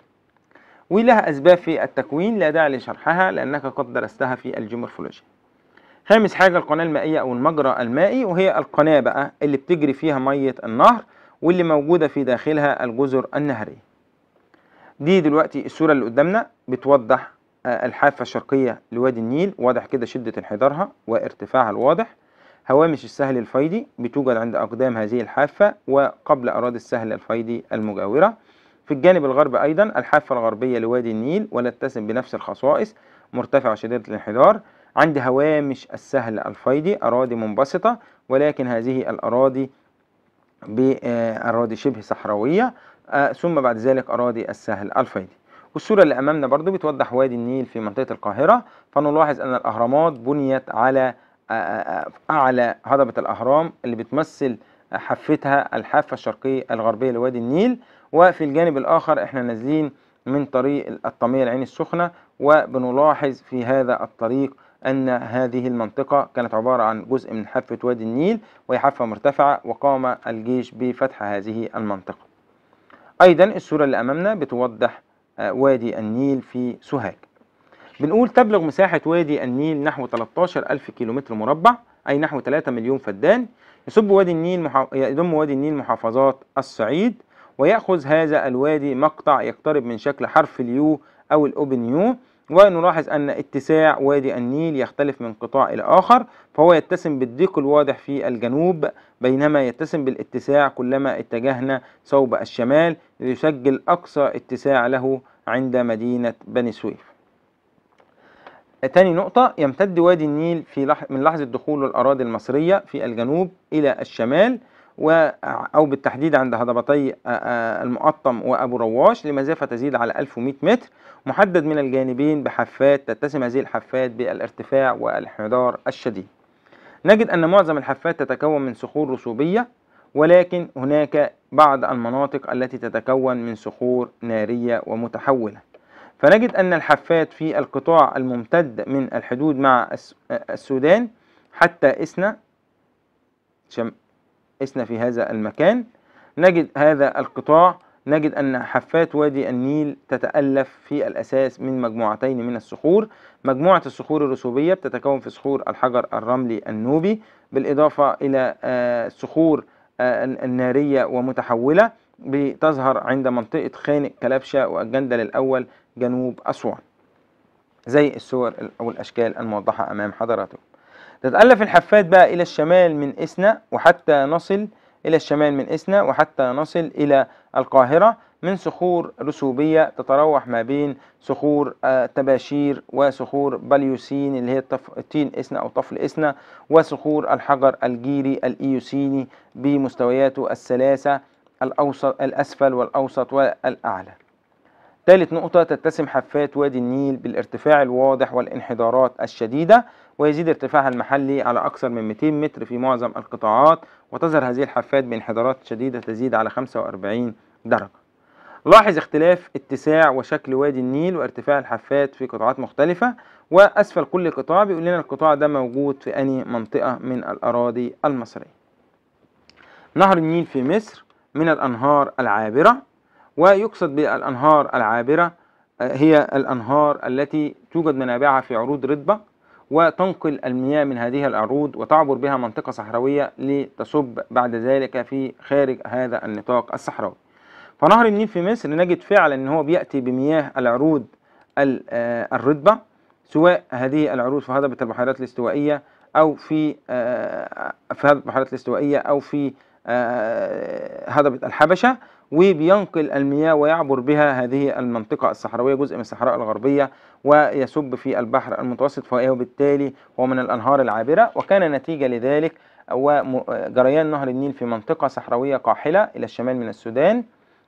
ولها أسباب في التكوين لا داعي لشرحها لأنك قد درستها في الجيومورفولوجيا خامس حاجة القناة المائية أو المجرى المائي وهي القناة بقى اللي بتجري فيها مية النهر واللي موجودة في داخلها الجزر النهرية دي دلوقتي الصورة اللي قدامنا بتوضح الحافة الشرقية لوادي النيل واضح كده شدة انحدارها وارتفاعها الواضح هوامش السهل الفيضي بتوجد عند أقدام هذه الحافة وقبل أراضي السهل الفيضي المجاورة في الجانب الغربي أيضا الحافة الغربية لوادي النيل ولتتسم بنفس الخصائص مرتفعة شديدة الانحدار عند هوامش السهل الفيضي أراضي منبسطة ولكن هذه الأراضي بأراضي شبه صحراوية آه، ثم بعد ذلك أراضي السهل الفيضي والصورة اللي أمامنا برضو بتوضح وادي النيل في منطقة القاهرة فنلاحظ أن الأهرامات بنيت على أعلى آه، آه، آه، هضبة الأهرام اللي بتمثل حفتها الحافة الشرقية الغربية لوادي النيل وفي الجانب الآخر إحنا نازلين من طريق الطمية العين السخنة وبنلاحظ في هذا الطريق أن هذه المنطقة كانت عبارة عن جزء من حافة وادي النيل وهي حافة مرتفعة وقام الجيش بفتح هذه المنطقة أيضا الصورة اللي أمامنا بتوضح آه، وادي النيل في سوهاج بنقول تبلغ مساحة وادي النيل نحو 13 ألف كيلومتر مربع أي نحو 3 مليون فدان يصب وادي النيل محا... يضم وادي النيل محافظات الصعيد ويأخذ هذا الوادي مقطع يقترب من شكل حرف اليو أو الأوبن يو ونلاحظ أن اتساع وادي النيل يختلف من قطاع إلى آخر فهو يتسم بالضيق الواضح في الجنوب بينما يتسم بالاتساع كلما اتجهنا صوب الشمال ليسجل أقصى اتساع له عند مدينة بني سويف تاني نقطة يمتد وادي النيل في لح من لحظة دخوله الأراضي المصرية في الجنوب إلى الشمال و أو بالتحديد عند هضبتي المقطم وأبو رواش لمزافة تزيد على 1100 متر محدد من الجانبين بحافات تتسم هذه الحافات بالارتفاع والانحدار الشديد نجد أن معظم الحفات تتكون من صخور رسوبية ولكن هناك بعض المناطق التي تتكون من صخور نارية ومتحولة فنجد أن الحفات في القطاع الممتد من الحدود مع السودان حتى إسنا إسنا في هذا المكان نجد هذا القطاع نجد أن حافات وادي النيل تتألف في الأساس من مجموعتين من الصخور مجموعة الصخور الرسوبية بتتكون في صخور الحجر الرملي النوبي بالإضافة إلى الصخور آه، آه، النارية ومتحولة بتظهر عند منطقة خانق كلبشة والجندل الأول جنوب أسوان زي الصور أو الأشكال الموضحة أمام حضراتكم تتألف الحفات بقى إلى الشمال من إسنا وحتى نصل إلى الشمال من إسنا وحتى نصل إلى القاهرة من صخور رسوبية تتراوح ما بين صخور آه، تباشير وصخور باليوسين اللي هي طين إسنا أو طفل إسنا وصخور الحجر الجيري الإيوسيني بمستوياته الثلاثة الأوسط الأسفل والأوسط والأعلى ثالث نقطة تتسم حافات وادي النيل بالارتفاع الواضح والانحدارات الشديدة ويزيد ارتفاعها المحلي على أكثر من 200 متر في معظم القطاعات وتظهر هذه الحافات بانحدارات شديدة تزيد على 45 درجة لاحظ اختلاف اتساع وشكل وادي النيل وارتفاع الحافات في قطاعات مختلفة وأسفل كل قطاع بيقول لنا القطاع ده موجود في أي منطقة من الأراضي المصرية نهر النيل في مصر من الأنهار العابرة ويقصد بالأنهار العابرة آه، هي الأنهار التي توجد منابعها في عروض رطبة وتنقل المياه من هذه العروض وتعبر بها منطقة صحراوية لتصب بعد ذلك في خارج هذا النطاق الصحراوي فنهر النيل في مصر نجد فعلا ان هو بياتي بمياه العروض آه، الرطبه سواء هذه العروض في هضبه البحيرات الاستوائيه او في آه، في هضبه البحيرات الاستوائيه او في آه، هضبه الحبشه وبينقل المياه ويعبر بها هذه المنطقه الصحراويه جزء من الصحراء الغربيه ويصب في البحر المتوسط وبالتالي هو من الأنهار العابرة وكان نتيجة لذلك وجريان نهر النيل في منطقة صحراوية قاحلة إلى الشمال من السودان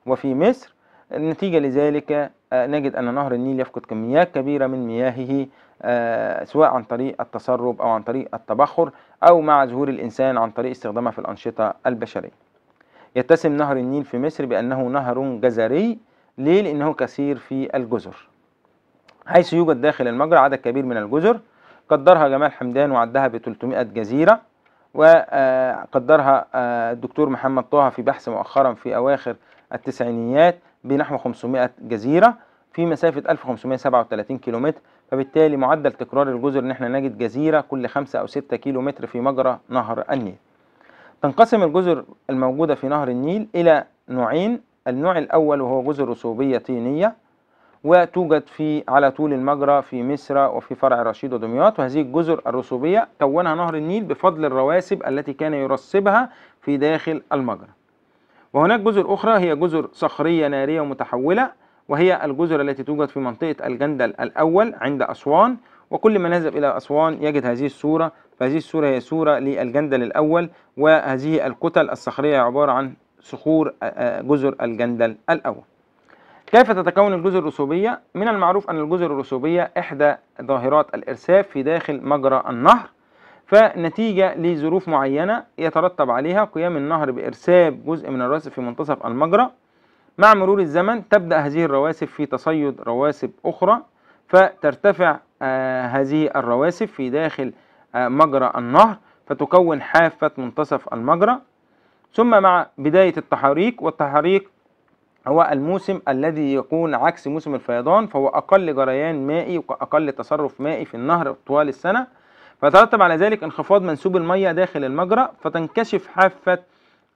وفي مصر نتيجة لذلك آه، نجد أن نهر النيل يفقد كميات كبيرة من مياهه آه، سواء عن طريق التسرب أو عن طريق التبخر أو مع ظهور الإنسان عن طريق استخدامها في الأنشطة البشرية يتسم نهر النيل في مصر بأنه نهر جزري ليه؟ لأنه كثير في الجزر حيث يوجد داخل المجرى عدد كبير من الجزر قدرها جمال حمدان وعدها ب 300 جزيرة وقدرها آه، آه، الدكتور محمد طه في بحث مؤخرا في أواخر التسعينيات بنحو 500 جزيرة في مسافة 1537 كيلومتر فبالتالي معدل تكرار الجزر ان احنا نجد جزيرة كل 5 أو 6 كيلومتر في مجرى نهر النيل تنقسم الجزر الموجودة في نهر النيل إلى نوعين النوع الأول وهو جزر رسوبية طينية وتوجد في على طول المجرى في مصر وفي فرع رشيد ودمياط وهذه الجزر الرسوبية كونها نهر النيل بفضل الرواسب التي كان يرسبها في داخل المجرى وهناك جزر أخرى هي جزر صخرية نارية ومتحولة وهي الجزر التي توجد في منطقة الجندل الأول عند أسوان وكل ما نذهب إلى أسوان يجد هذه الصورة فهذه الصورة هي صورة للجندل الأول وهذه الكتل الصخرية عبارة عن صخور جزر الجندل الأول كيف تتكون الجزر الرسوبية؟ من المعروف أن الجزر الرسوبية إحدى ظاهرات الإرساب في داخل مجرى النهر فنتيجة لظروف معينة يترتب عليها قيام النهر بإرساب جزء من الرواسب في منتصف المجرى مع مرور الزمن تبدأ هذه الرواسب في تصيد رواسب أخرى فترتفع آه، هذه الرواسب في داخل آه، مجرى النهر فتكون حافة منتصف المجرى ثم مع بداية التحريك والتحريك هو الموسم الذي يكون عكس موسم الفيضان فهو أقل جريان مائي وأقل تصرف مائي في النهر طوال السنة فترتب على ذلك انخفاض منسوب المية داخل المجرى فتنكشف حافة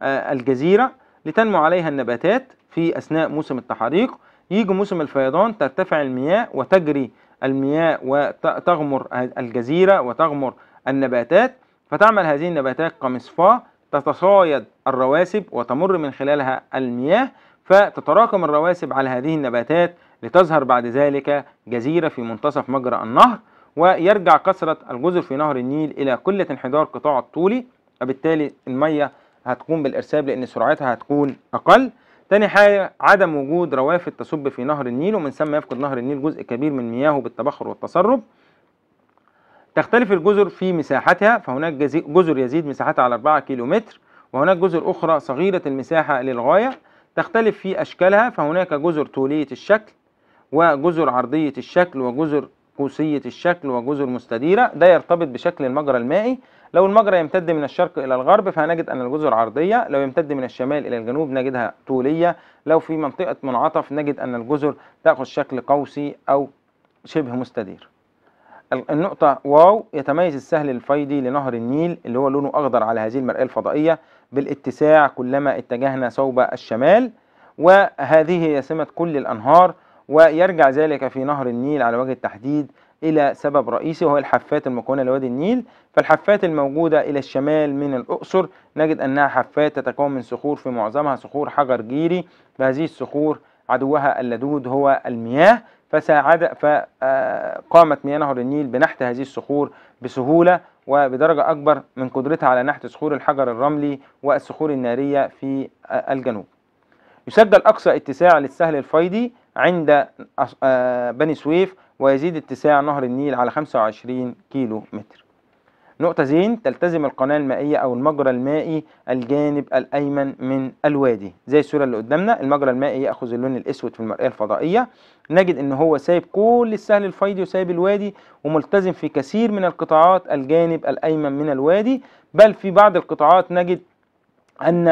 آه، الجزيرة لتنمو عليها النباتات في أثناء موسم التحريق يجي موسم الفيضان ترتفع المياه وتجري المياه وتغمر الجزيرة وتغمر النباتات فتعمل هذه النباتات كمصفاة تتصايد الرواسب وتمر من خلالها المياه فتتراكم الرواسب على هذه النباتات لتظهر بعد ذلك جزيرة في منتصف مجرى النهر ويرجع كثرة الجزر في نهر النيل إلى كلة انحدار قطاع الطولي وبالتالي المية هتقوم بالإرساب لأن سرعتها هتكون أقل تاني حاجة عدم وجود روافد تصب في نهر النيل ومن ثم يفقد نهر النيل جزء كبير من مياهه بالتبخر والتسرب تختلف الجزر في مساحتها فهناك جزر يزيد مساحتها على 4 كيلومتر وهناك جزر أخرى صغيرة المساحة للغاية تختلف في أشكالها فهناك جزر طولية الشكل وجزر عرضية الشكل وجزر قوسية الشكل وجزر مستديرة ده يرتبط بشكل المجرى المائي لو المجرى يمتد من الشرق إلى الغرب فهنجد أن الجزر عرضية لو يمتد من الشمال إلى الجنوب نجدها طولية لو في منطقة منعطف نجد أن الجزر تأخذ شكل قوسي أو شبه مستدير النقطة واو يتميز السهل الفيضي لنهر النيل اللي هو لونه أخضر على هذه المرآة الفضائية بالاتساع كلما اتجهنا صوب الشمال وهذه هي سمة كل الأنهار ويرجع ذلك في نهر النيل على وجه التحديد إلى سبب رئيسي وهو الحفات المكونة لوادي النيل فالحفات الموجودة إلى الشمال من الأقصر نجد أنها حفات تتكون من صخور في معظمها صخور حجر جيري فهذه الصخور عدوها اللدود هو المياه فساعد فقامت آه، مياه نهر النيل بنحت هذه الصخور بسهولة وبدرجة أكبر من قدرتها على نحت صخور الحجر الرملي والصخور النارية في الجنوب يسجل أقصى اتساع للسهل الفيضي عند آه، بني سويف ويزيد اتساع نهر النيل على 25 كيلو متر نقطة زين تلتزم القناة المائية أو المجرى المائي الجانب الأيمن من الوادي زي الصورة اللي قدامنا المجرى المائي يأخذ اللون الأسود في المرئية الفضائية نجد إن هو سايب كل السهل الفيضي وسايب الوادي وملتزم في كثير من القطاعات الجانب الأيمن من الوادي بل في بعض القطاعات نجد أن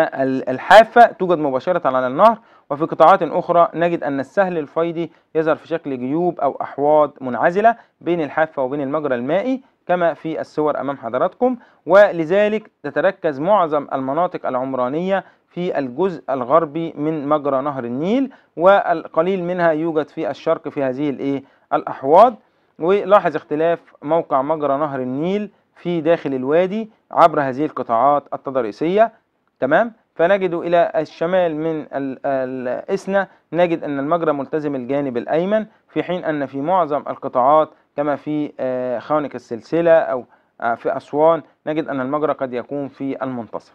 الحافة توجد مباشرة على النهر وفي قطاعات أخرى نجد أن السهل الفيضي يظهر في شكل جيوب أو أحواض منعزلة بين الحافة وبين المجرى المائي كما في الصور أمام حضراتكم ولذلك تتركز معظم المناطق العمرانية في الجزء الغربي من مجرى نهر النيل والقليل منها يوجد في الشرق في هذه الإيه الأحواض ولاحظ اختلاف موقع مجرى نهر النيل في داخل الوادي عبر هذه القطاعات التضاريسية تمام فنجد إلى الشمال من الإسنة نجد أن المجرى ملتزم الجانب الأيمن في حين أن في معظم القطاعات كما في آه، خونك السلسلة أو آه، في أسوان نجد أن المجرى قد يكون في المنتصف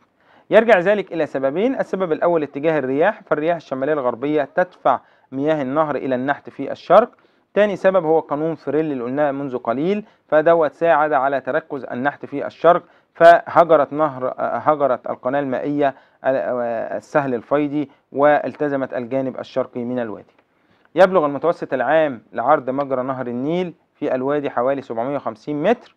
يرجع ذلك إلى سببين السبب الأول اتجاه الرياح فالرياح الشمالية الغربية تدفع مياه النهر إلى النحت في الشرق ثاني سبب هو قانون فريل اللي قلناه منذ قليل فدوت ساعد على تركز النحت في الشرق فهجرت نهر آه، هجرت القناة المائية السهل الفيضي والتزمت الجانب الشرقي من الوادي يبلغ المتوسط العام لعرض مجرى نهر النيل في الوادي حوالي 750 متر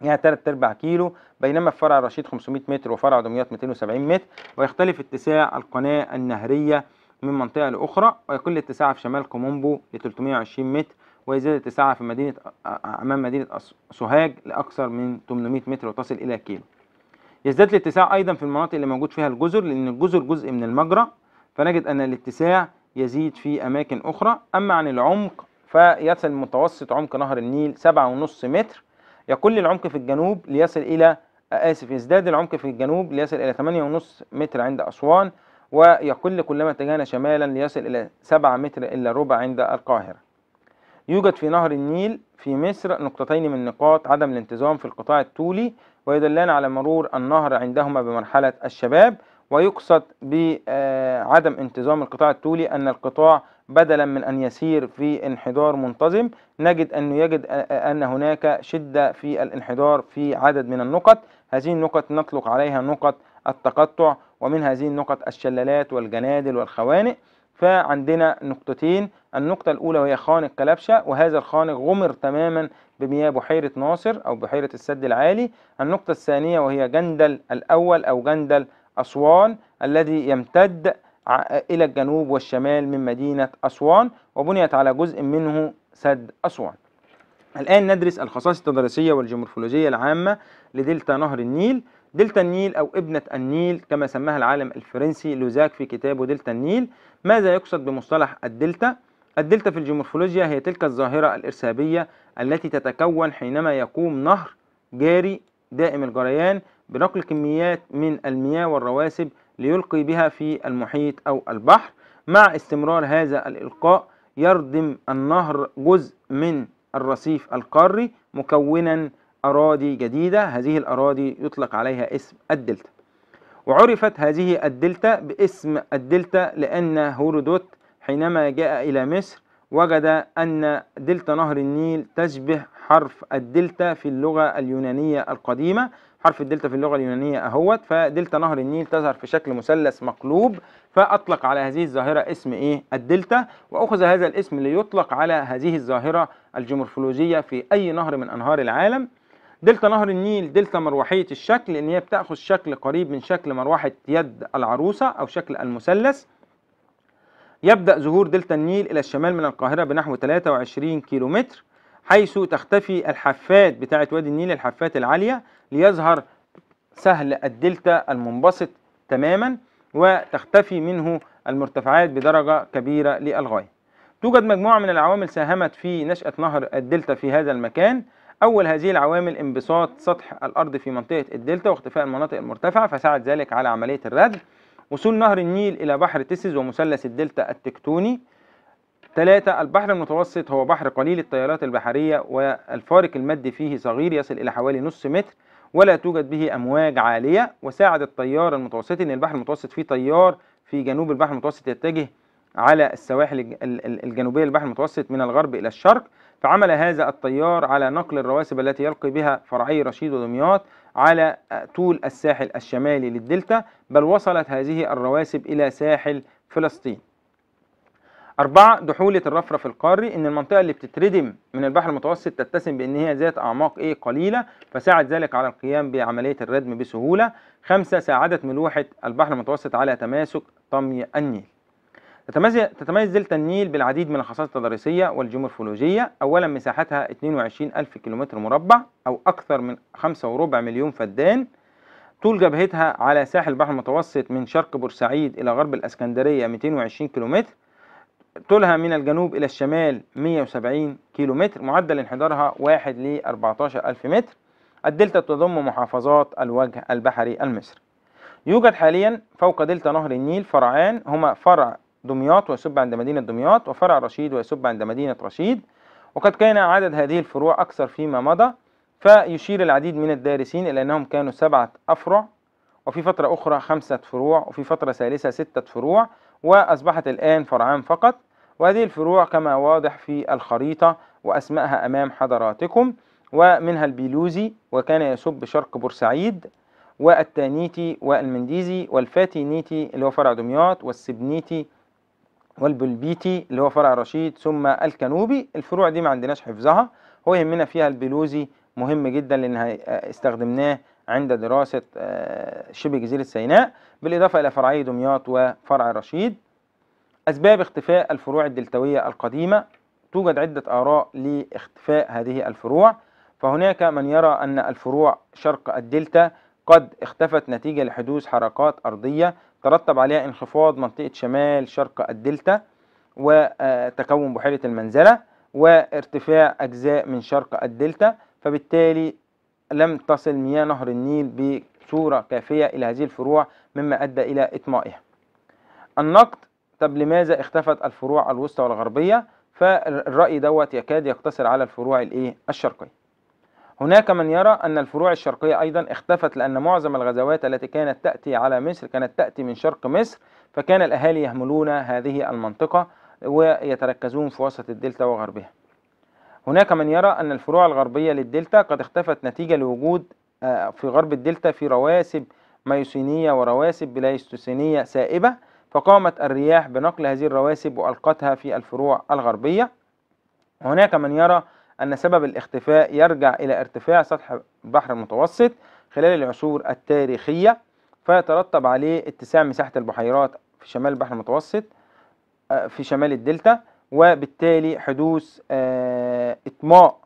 يعني 3 ارباع كيلو بينما في فرع رشيد 500 متر وفرع دمياط 270 متر ويختلف اتساع القناه النهريه من منطقه لاخرى ويقل اتساعها في شمال كومومبو ل 320 متر ويزيد اتساعها في مدينه امام مدينه سوهاج لاكثر من 800 متر وتصل الى كيلو. يزداد الاتساع ايضا في المناطق اللي موجود فيها الجزر لان الجزر جزء من المجرى فنجد ان الاتساع يزيد في اماكن اخرى اما عن العمق فيصل متوسط عمق نهر النيل 7.5 متر يقل العمق في الجنوب ليصل إلى آه، آسف يزداد العمق في الجنوب ليصل إلى 8.5 متر عند أسوان ويقل كلما اتجهنا شمالا ليصل إلى 7 متر إلا ربع عند القاهرة يوجد في نهر النيل في مصر نقطتين من نقاط عدم الانتظام في القطاع الطولي ويدلان على مرور النهر عندهما بمرحلة الشباب ويقصد بعدم آه، انتظام القطاع الطولي أن القطاع بدلا من أن يسير في انحدار منتظم نجد أنه يجد أن هناك شدة في الانحدار في عدد من النقط هذه النقط نطلق عليها نقط التقطع ومن هذه النقط الشلالات والجنادل والخوانق فعندنا نقطتين النقطة الأولى وهي خانق كلبشة وهذا الخانق غمر تماما بمياه بحيرة ناصر أو بحيرة السد العالي النقطة الثانية وهي جندل الأول أو جندل أسوان الذي يمتد إلى الجنوب والشمال من مدينة أسوان وبنيت على جزء منه سد أسوان الآن ندرس الخصائص التضاريسية والجمورفولوجية العامة لدلتا نهر النيل دلتا النيل أو ابنة النيل كما سماها العالم الفرنسي لوزاك في كتابه دلتا النيل ماذا يقصد بمصطلح الدلتا؟ الدلتا في الجمورفولوجيا هي تلك الظاهرة الإرسابية التي تتكون حينما يقوم نهر جاري دائم الجريان بنقل كميات من المياه والرواسب ليلقي بها في المحيط أو البحر مع استمرار هذا الإلقاء يردم النهر جزء من الرصيف القاري مكونا أراضي جديدة هذه الأراضي يطلق عليها اسم الدلتا وعرفت هذه الدلتا باسم الدلتا لأن هيرودوت حينما جاء إلى مصر وجد أن دلتا نهر النيل تشبه حرف الدلتا في اللغة اليونانية القديمة حرف الدلتا في اللغة اليونانية أهوت فدلتا نهر النيل تظهر في شكل مثلث مقلوب فأطلق على هذه الظاهرة اسم إيه الدلتا وأخذ هذا الاسم ليطلق على هذه الظاهرة الجمورفولوجية في أي نهر من أنهار العالم دلتا نهر النيل دلتا مروحية الشكل إن هي بتأخذ شكل قريب من شكل مروحة يد العروسة أو شكل المثلث يبدأ ظهور دلتا النيل إلى الشمال من القاهرة بنحو 23 كيلومتر حيث تختفي الحافات بتاعة وادي النيل الحافات العالية ليظهر سهل الدلتا المنبسط تماما وتختفي منه المرتفعات بدرجة كبيرة للغاية توجد مجموعة من العوامل ساهمت في نشأة نهر الدلتا في هذا المكان أول هذه العوامل انبساط سطح الأرض في منطقة الدلتا واختفاء المناطق المرتفعة فساعد ذلك على عملية الرد وصول نهر النيل إلى بحر تسز ومثلث الدلتا التكتوني ثلاثة البحر المتوسط هو بحر قليل التيارات البحرية والفارق المادي فيه صغير يصل إلى حوالي نص متر ولا توجد به أمواج عالية وساعد التيار المتوسطي أن البحر المتوسط فيه تيار في جنوب البحر المتوسط يتجه على السواحل الجنوبية للبحر المتوسط من الغرب إلى الشرق فعمل هذا التيار على نقل الرواسب التي يلقي بها فرعي رشيد ودمياط على طول الساحل الشمالي للدلتا بل وصلت هذه الرواسب إلى ساحل فلسطين أربعة دحولة الرفرف القاري إن المنطقة اللي بتتردم من البحر المتوسط تتسم بإن هي ذات أعماق إيه قليلة فساعد ذلك على القيام بعملية الردم بسهولة خمسة ساعدت ملوحة البحر المتوسط على تماسك طمي النيل تتميز دلتا النيل بالعديد من الخصائص التضاريسية والجيومورفولوجية أولا مساحتها 22 ألف كيلومتر مربع أو أكثر من خمسة وربع مليون فدان طول جبهتها على ساحل البحر المتوسط من شرق بورسعيد إلى غرب الإسكندرية 220 كيلومتر طولها من الجنوب إلى الشمال 170 كيلو متر معدل انحدارها 1 ل 14 ألف متر الدلتا تضم محافظات الوجه البحري المصري يوجد حاليا فوق دلتا نهر النيل فرعان هما فرع دمياط ويصب عند مدينة دمياط وفرع رشيد ويصب عند مدينة رشيد وقد كان عدد هذه الفروع أكثر فيما مضى فيشير العديد من الدارسين إلى أنهم كانوا سبعة أفرع وفي فترة أخرى خمسة فروع وفي فترة ثالثة ستة فروع وأصبحت الآن فرعان فقط وهذه الفروع كما واضح في الخريطة وأسمائها أمام حضراتكم ومنها البيلوزي وكان يسب شرق بورسعيد والتانيتي والمنديزي والفاتينيتي اللي هو فرع دمياط والسبنيتي والبلبيتي اللي هو فرع رشيد ثم الكنوبي الفروع دي ما عندناش حفظها هو يهمنا فيها البيلوزي مهم جدا لان استخدمناه عند دراسة آه، شبه جزيرة سيناء بالإضافة إلى فرعي دمياط وفرع رشيد أسباب اختفاء الفروع الدلتوية القديمة توجد عدة آراء لاختفاء هذه الفروع فهناك من يرى أن الفروع شرق الدلتا قد اختفت نتيجة لحدوث حركات أرضية ترتب عليها انخفاض منطقة شمال شرق الدلتا وتكون بحيرة المنزلة وارتفاع أجزاء من شرق الدلتا فبالتالي لم تصل مياه نهر النيل بصورة كافية إلى هذه الفروع مما أدى إلى إطمائها النقد طب لماذا اختفت الفروع الوسطى والغربية فالرأي دوت يكاد يقتصر على الفروع الايه الشرقية هناك من يرى أن الفروع الشرقية أيضا اختفت لأن معظم الغزوات التي كانت تأتي على مصر كانت تأتي من شرق مصر فكان الأهالي يهملون هذه المنطقة ويتركزون في وسط الدلتا وغربها هناك من يرى أن الفروع الغربية للدلتا قد اختفت نتيجة لوجود آه، في غرب الدلتا في رواسب ميوسينية ورواسب بلايستوسينية سائبة فقامت الرياح بنقل هذه الرواسب وألقتها في الفروع الغربية هناك من يرى أن سبب الاختفاء يرجع إلى ارتفاع سطح البحر المتوسط خلال العصور التاريخية فيترتب عليه اتساع مساحة البحيرات في شمال البحر المتوسط آه، في شمال الدلتا وبالتالي حدوث آه، إطماء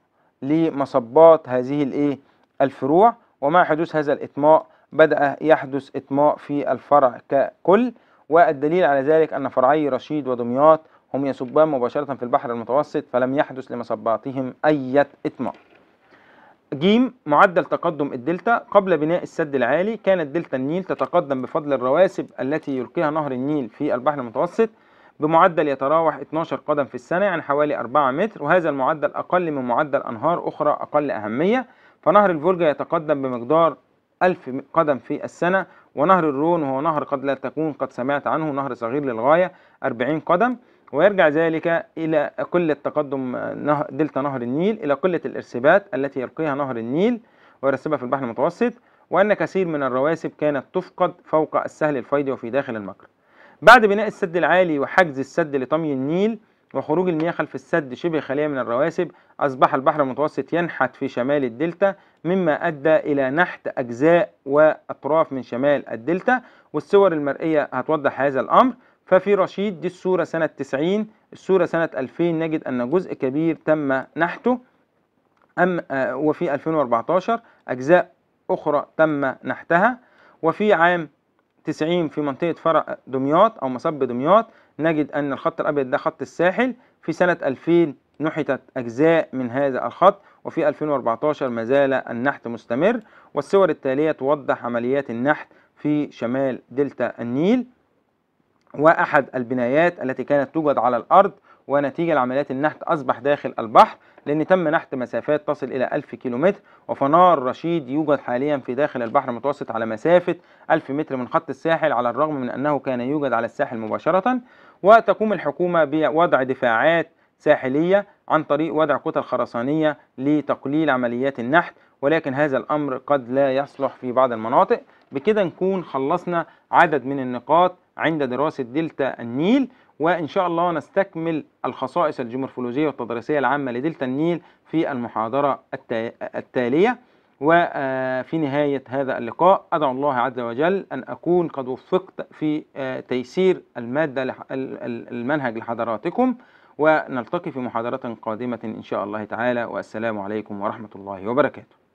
لمصبات هذه الإيه الفروع ومع حدوث هذا الإطماء بدأ يحدث إطماء في الفرع ككل والدليل على ذلك أن فرعي رشيد ودمياط هم يصبان مباشرة في البحر المتوسط فلم يحدث لمصباتهم أي إطماء جيم معدل تقدم الدلتا قبل بناء السد العالي كانت دلتا النيل تتقدم بفضل الرواسب التي يلقيها نهر النيل في البحر المتوسط بمعدل يتراوح 12 قدم في السنة عن حوالي 4 متر وهذا المعدل أقل من معدل أنهار أخرى أقل أهمية فنهر الفولجا يتقدم بمقدار 1000 قدم في السنة ونهر الرون وهو نهر قد لا تكون قد سمعت عنه نهر صغير للغاية 40 قدم ويرجع ذلك إلى قلة تقدم دلتا نهر النيل إلى قلة الإرسبات التي يلقيها نهر النيل ويرسبها في البحر المتوسط وأن كثير من الرواسب كانت تفقد فوق السهل الفيضي وفي داخل المكر بعد بناء السد العالي وحجز السد لطمي النيل وخروج المياه خلف السد شبه خالية من الرواسب أصبح البحر المتوسط ينحت في شمال الدلتا مما أدى إلى نحت أجزاء وأطراف من شمال الدلتا والصور المرئية هتوضح هذا الأمر ففي رشيد دي الصورة سنة 90 الصورة سنة 2000 نجد أن جزء كبير تم نحته أم آه، وفي 2014 أجزاء أخرى تم نحتها وفي عام 90 في منطقة فرع دمياط أو مصب دمياط نجد أن الخط الأبيض ده خط الساحل في سنة 2000 نحتت أجزاء من هذا الخط وفي 2014 ما زال النحت مستمر والصور التالية توضح عمليات النحت في شمال دلتا النيل وأحد البنايات التي كانت توجد على الأرض ونتيجة لعمليات النحت أصبح داخل البحر لأن تم نحت مسافات تصل إلى 1000 كيلومتر وفنار رشيد يوجد حاليا في داخل البحر المتوسط على مسافة 1000 متر من خط الساحل على الرغم من أنه كان يوجد على الساحل مباشرة وتقوم الحكومة بوضع دفاعات ساحلية عن طريق وضع كتل خرسانية لتقليل عمليات النحت ولكن هذا الأمر قد لا يصلح في بعض المناطق بكده نكون خلصنا عدد من النقاط عند دراسة دلتا النيل وإن شاء الله نستكمل الخصائص الجيومورفولوجية والتضاريسية العامة لدلتا النيل في المحاضرة التالية وفي نهاية هذا اللقاء أدعو الله عز وجل أن أكون قد وفقت في آه، تيسير المادة المنهج لحضراتكم ونلتقي في محاضرة قادمة إن شاء الله تعالى والسلام عليكم ورحمة الله وبركاته